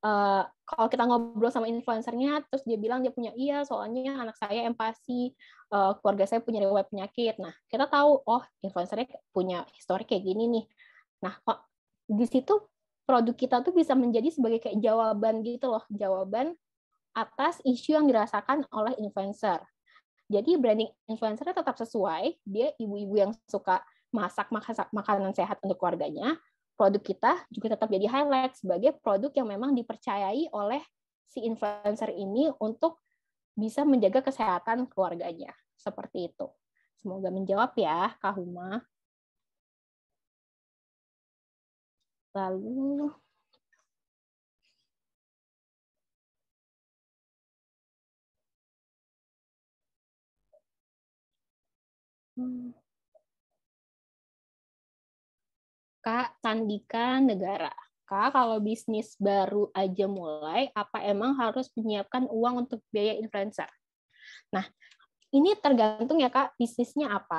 uh, kalau kita ngobrol sama influencernya terus dia bilang dia punya iya soalnya anak saya empati uh, keluarga saya punya riwayat penyakit nah kita tahu oh influencernya punya histori kayak gini nih nah kok di situ produk kita tuh bisa menjadi sebagai kayak jawaban gitu loh, jawaban atas isu yang dirasakan oleh influencer. Jadi branding influencer tetap sesuai, dia ibu-ibu yang suka masak makanan sehat untuk keluarganya, produk kita juga tetap jadi highlight sebagai produk yang memang dipercayai oleh si influencer ini untuk bisa menjaga kesehatan keluarganya. Seperti itu. Semoga menjawab ya, Kak Huma. Lalu hmm. Kak Tandika Negara. Kak, kalau bisnis baru aja mulai, apa emang harus menyiapkan uang untuk biaya influencer? Nah, ini tergantung ya Kak, bisnisnya apa,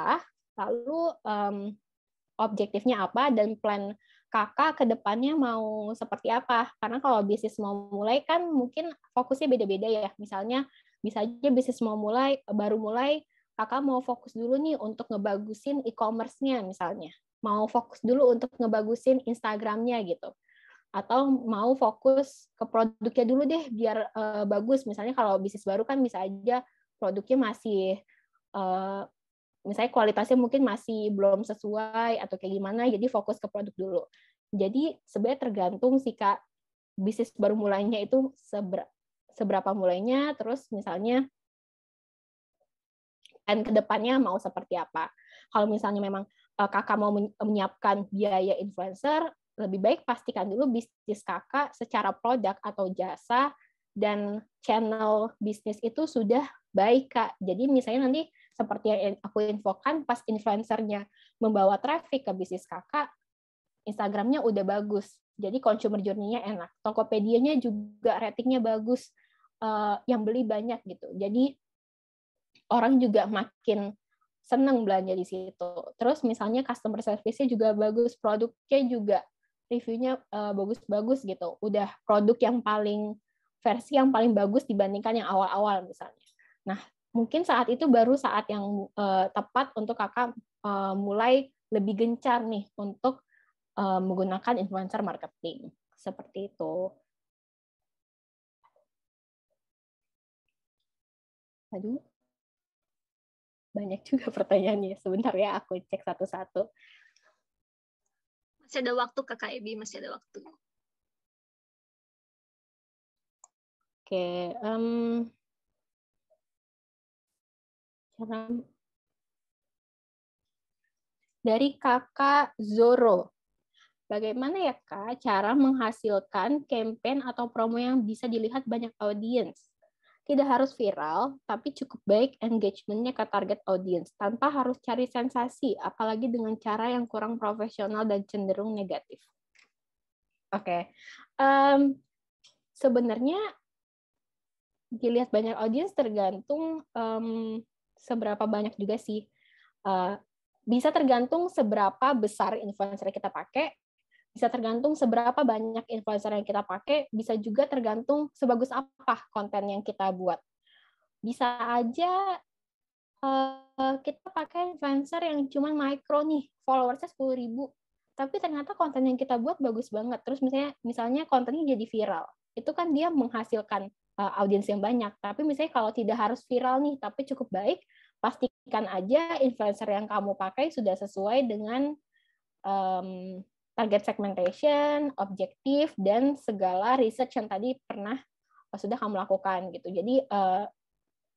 lalu um, objektifnya apa, dan plan kakak ke depannya mau seperti apa. Karena kalau bisnis mau mulai kan mungkin fokusnya beda-beda ya. Misalnya bisa aja bisnis mau mulai, baru mulai, kakak mau fokus dulu nih untuk ngebagusin e-commerce-nya misalnya. Mau fokus dulu untuk ngebagusin Instagram-nya gitu. Atau mau fokus ke produknya dulu deh biar uh, bagus. Misalnya kalau bisnis baru kan bisa aja produknya masih uh, misalnya kualitasnya mungkin masih belum sesuai atau kayak gimana, jadi fokus ke produk dulu. Jadi sebenarnya tergantung sih kak bisnis baru mulainya itu seber, seberapa mulainya, terus misalnya dan kedepannya mau seperti apa. Kalau misalnya memang eh, kakak mau menyiapkan biaya influencer, lebih baik pastikan dulu bisnis kakak secara produk atau jasa dan channel bisnis itu sudah baik kak. Jadi misalnya nanti seperti yang aku infokan pas influencernya membawa traffic ke bisnis kakak Instagramnya udah bagus jadi consumer journey-nya enak Tokopedia-nya juga ratingnya bagus uh, yang beli banyak gitu jadi orang juga makin seneng belanja di situ terus misalnya customer service-nya juga bagus produknya juga reviewnya eh, bagus-bagus uh, gitu udah produk yang paling versi yang paling bagus dibandingkan yang awal-awal misalnya nah mungkin saat itu baru saat yang uh, tepat untuk kakak uh, mulai lebih gencar nih untuk uh, menggunakan influencer marketing seperti itu. Aduh, banyak juga pertanyaannya. Sebentar ya, aku cek satu-satu. Masih ada waktu kakak Ebi, masih ada waktu. Oke, okay, um, dari kakak Zoro. Bagaimana ya kak cara menghasilkan campaign atau promo yang bisa dilihat banyak audience? Tidak harus viral, tapi cukup baik engagementnya ke target audience tanpa harus cari sensasi, apalagi dengan cara yang kurang profesional dan cenderung negatif. Oke, okay. um, sebenarnya dilihat banyak audience tergantung um, seberapa banyak juga sih. Uh, bisa tergantung seberapa besar influencer yang kita pakai, bisa tergantung seberapa banyak influencer yang kita pakai, bisa juga tergantung sebagus apa konten yang kita buat. Bisa aja uh, kita pakai influencer yang cuma micro nih, followersnya 10 ribu, tapi ternyata konten yang kita buat bagus banget. Terus misalnya misalnya kontennya jadi viral. Itu kan dia menghasilkan uh, audiens yang banyak. Tapi misalnya kalau tidak harus viral nih, tapi cukup baik, pastikan aja influencer yang kamu pakai sudah sesuai dengan um, target segmentation, objektif, dan segala research yang tadi pernah uh, sudah kamu lakukan gitu. Jadi uh,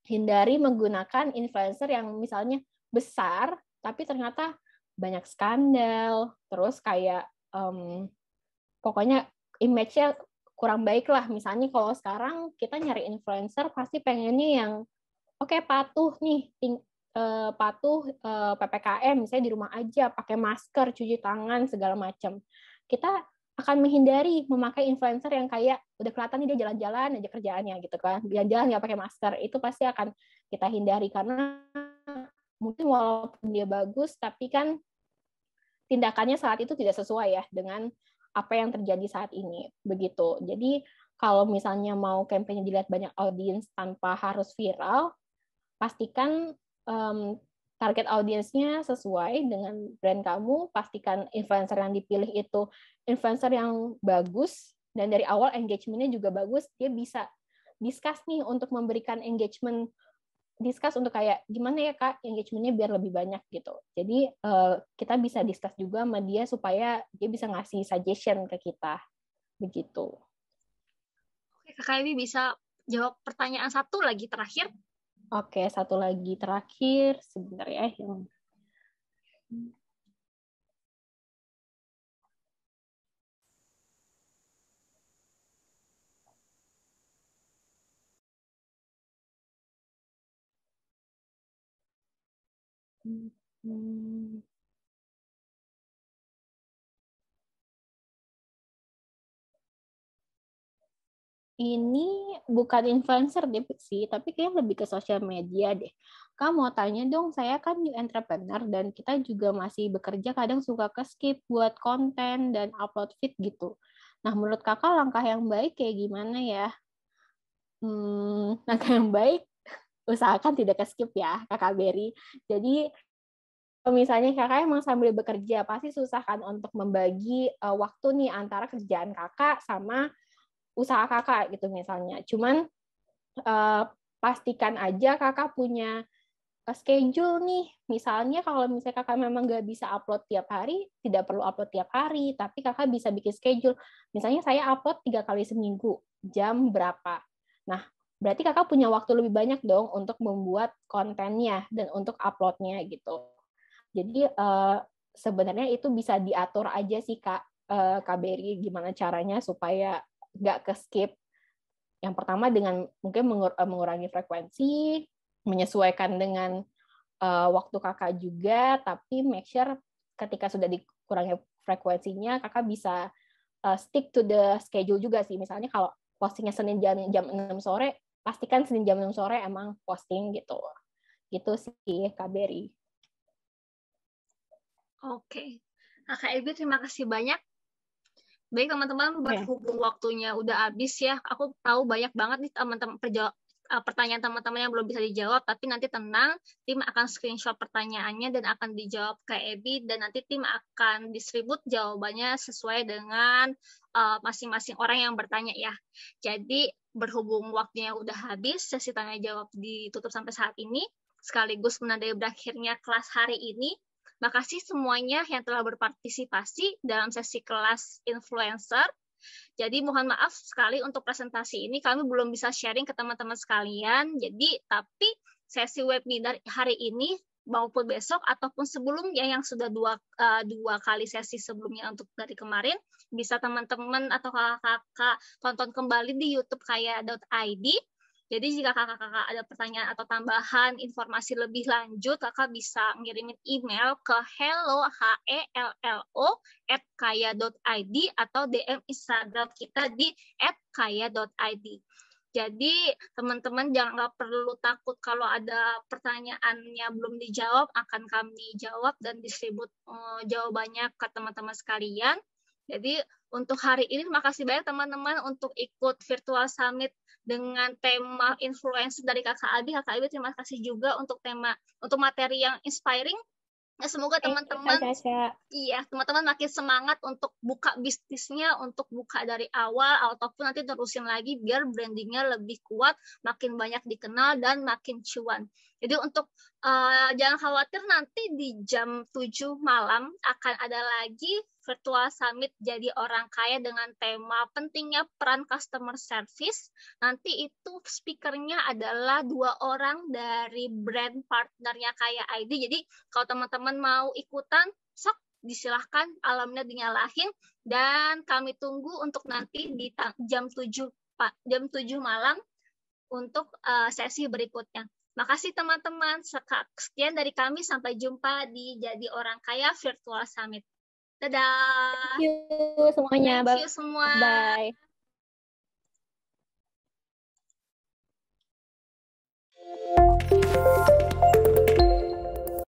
hindari menggunakan influencer yang misalnya besar, tapi ternyata banyak skandal, terus kayak um, pokoknya image-nya kurang baik lah. Misalnya kalau sekarang kita nyari influencer pasti pengennya yang oke okay, patuh nih ting, uh, patuh uh, eh, ppkm misalnya di rumah aja pakai masker cuci tangan segala macam kita akan menghindari memakai influencer yang kayak udah kelihatan nih dia jalan-jalan aja kerjaannya gitu kan jalan-jalan nggak pakai masker itu pasti akan kita hindari karena mungkin walaupun dia bagus tapi kan tindakannya saat itu tidak sesuai ya dengan apa yang terjadi saat ini begitu jadi kalau misalnya mau kampanye dilihat banyak audiens tanpa harus viral pastikan um, target audiensnya sesuai dengan brand kamu, pastikan influencer yang dipilih itu influencer yang bagus dan dari awal engagementnya juga bagus, dia bisa discuss nih untuk memberikan engagement discuss untuk kayak gimana ya kak engagementnya biar lebih banyak gitu. Jadi uh, kita bisa discuss juga sama dia supaya dia bisa ngasih suggestion ke kita begitu. Oke kakak ini bisa jawab pertanyaan satu lagi terakhir Oke, satu lagi terakhir sebentar ya yang Hmm. hmm. ini bukan influencer deh sih, tapi kayak lebih ke sosial media deh. Kamu mau tanya dong, saya kan new entrepreneur dan kita juga masih bekerja kadang suka ke skip buat konten dan upload feed gitu. Nah, menurut kakak langkah yang baik kayak gimana ya? Hmm, langkah yang baik usahakan tidak ke skip ya, kakak Berry. Jadi misalnya kakak emang sambil bekerja pasti susah kan untuk membagi uh, waktu nih antara kerjaan kakak sama usaha kakak gitu misalnya. Cuman eh, pastikan aja kakak punya schedule nih. Misalnya kalau misalnya kakak memang nggak bisa upload tiap hari, tidak perlu upload tiap hari, tapi kakak bisa bikin schedule. Misalnya saya upload tiga kali seminggu, jam berapa. Nah, berarti kakak punya waktu lebih banyak dong untuk membuat kontennya dan untuk uploadnya gitu. Jadi eh, sebenarnya itu bisa diatur aja sih kak eh, KBRI gimana caranya supaya nggak ke skip. Yang pertama dengan mungkin mengur eh, mengurangi frekuensi, menyesuaikan dengan uh, waktu kakak juga, tapi make sure ketika sudah dikurangi frekuensinya, kakak bisa uh, stick to the schedule juga sih. Misalnya kalau postingnya Senin jam, jam 6 sore, pastikan Senin jam enam sore emang posting gitu. Gitu sih kak KBRI. Oke. Okay. Kak Ebi, terima kasih banyak Baik teman-teman, berhubung waktunya udah habis ya, aku tahu banyak banget nih teman-teman eh, pertanyaan teman-teman yang belum bisa dijawab, tapi nanti tenang, tim akan screenshot pertanyaannya dan akan dijawab ke Ebi dan nanti tim akan distribut jawabannya sesuai dengan eh, masing-masing uh, orang yang bertanya ya. Jadi berhubung waktunya udah habis, sesi tanya jawab ditutup sampai saat ini sekaligus menandai berakhirnya kelas hari ini. Makasih semuanya yang telah berpartisipasi dalam sesi kelas influencer. Jadi mohon maaf sekali untuk presentasi ini kami belum bisa sharing ke teman-teman sekalian. Jadi tapi sesi webinar hari ini maupun besok ataupun sebelumnya yang sudah dua uh, dua kali sesi sebelumnya untuk dari kemarin bisa teman-teman atau kakak-kakak tonton kembali di YouTube kaya.id jadi jika kakak-kakak ada pertanyaan atau tambahan informasi lebih lanjut, kakak bisa ngirimin email ke hello h e l l o at id atau DM Instagram kita di at id. Jadi teman-teman jangan nggak perlu takut kalau ada pertanyaannya belum dijawab akan kami jawab dan distribut uh, jawabannya ke teman-teman sekalian. Jadi untuk hari ini terima kasih banyak teman-teman untuk ikut virtual summit dengan tema influencer dari Kakak Abi. Kakak Abi terima kasih juga untuk tema untuk materi yang inspiring. Nah, semoga teman-teman iya, teman-teman makin semangat untuk buka bisnisnya, untuk buka dari awal ataupun nanti terusin lagi biar brandingnya lebih kuat, makin banyak dikenal dan makin cuan. Jadi untuk uh, jangan khawatir nanti di jam 7 malam akan ada lagi virtual summit jadi orang kaya dengan tema pentingnya peran customer service. Nanti itu speakernya adalah dua orang dari brand partnernya Kaya ID. Jadi kalau teman-teman mau ikutan, sok disilahkan alamnya dinyalahin dan kami tunggu untuk nanti di jam 7 Pak, jam 7 malam untuk eh, sesi berikutnya. Makasih teman-teman. Sekian dari kami. Sampai jumpa di Jadi Orang Kaya Virtual Summit. Dadah. Thank you semuanya. Thank you semua. Bye. Bye.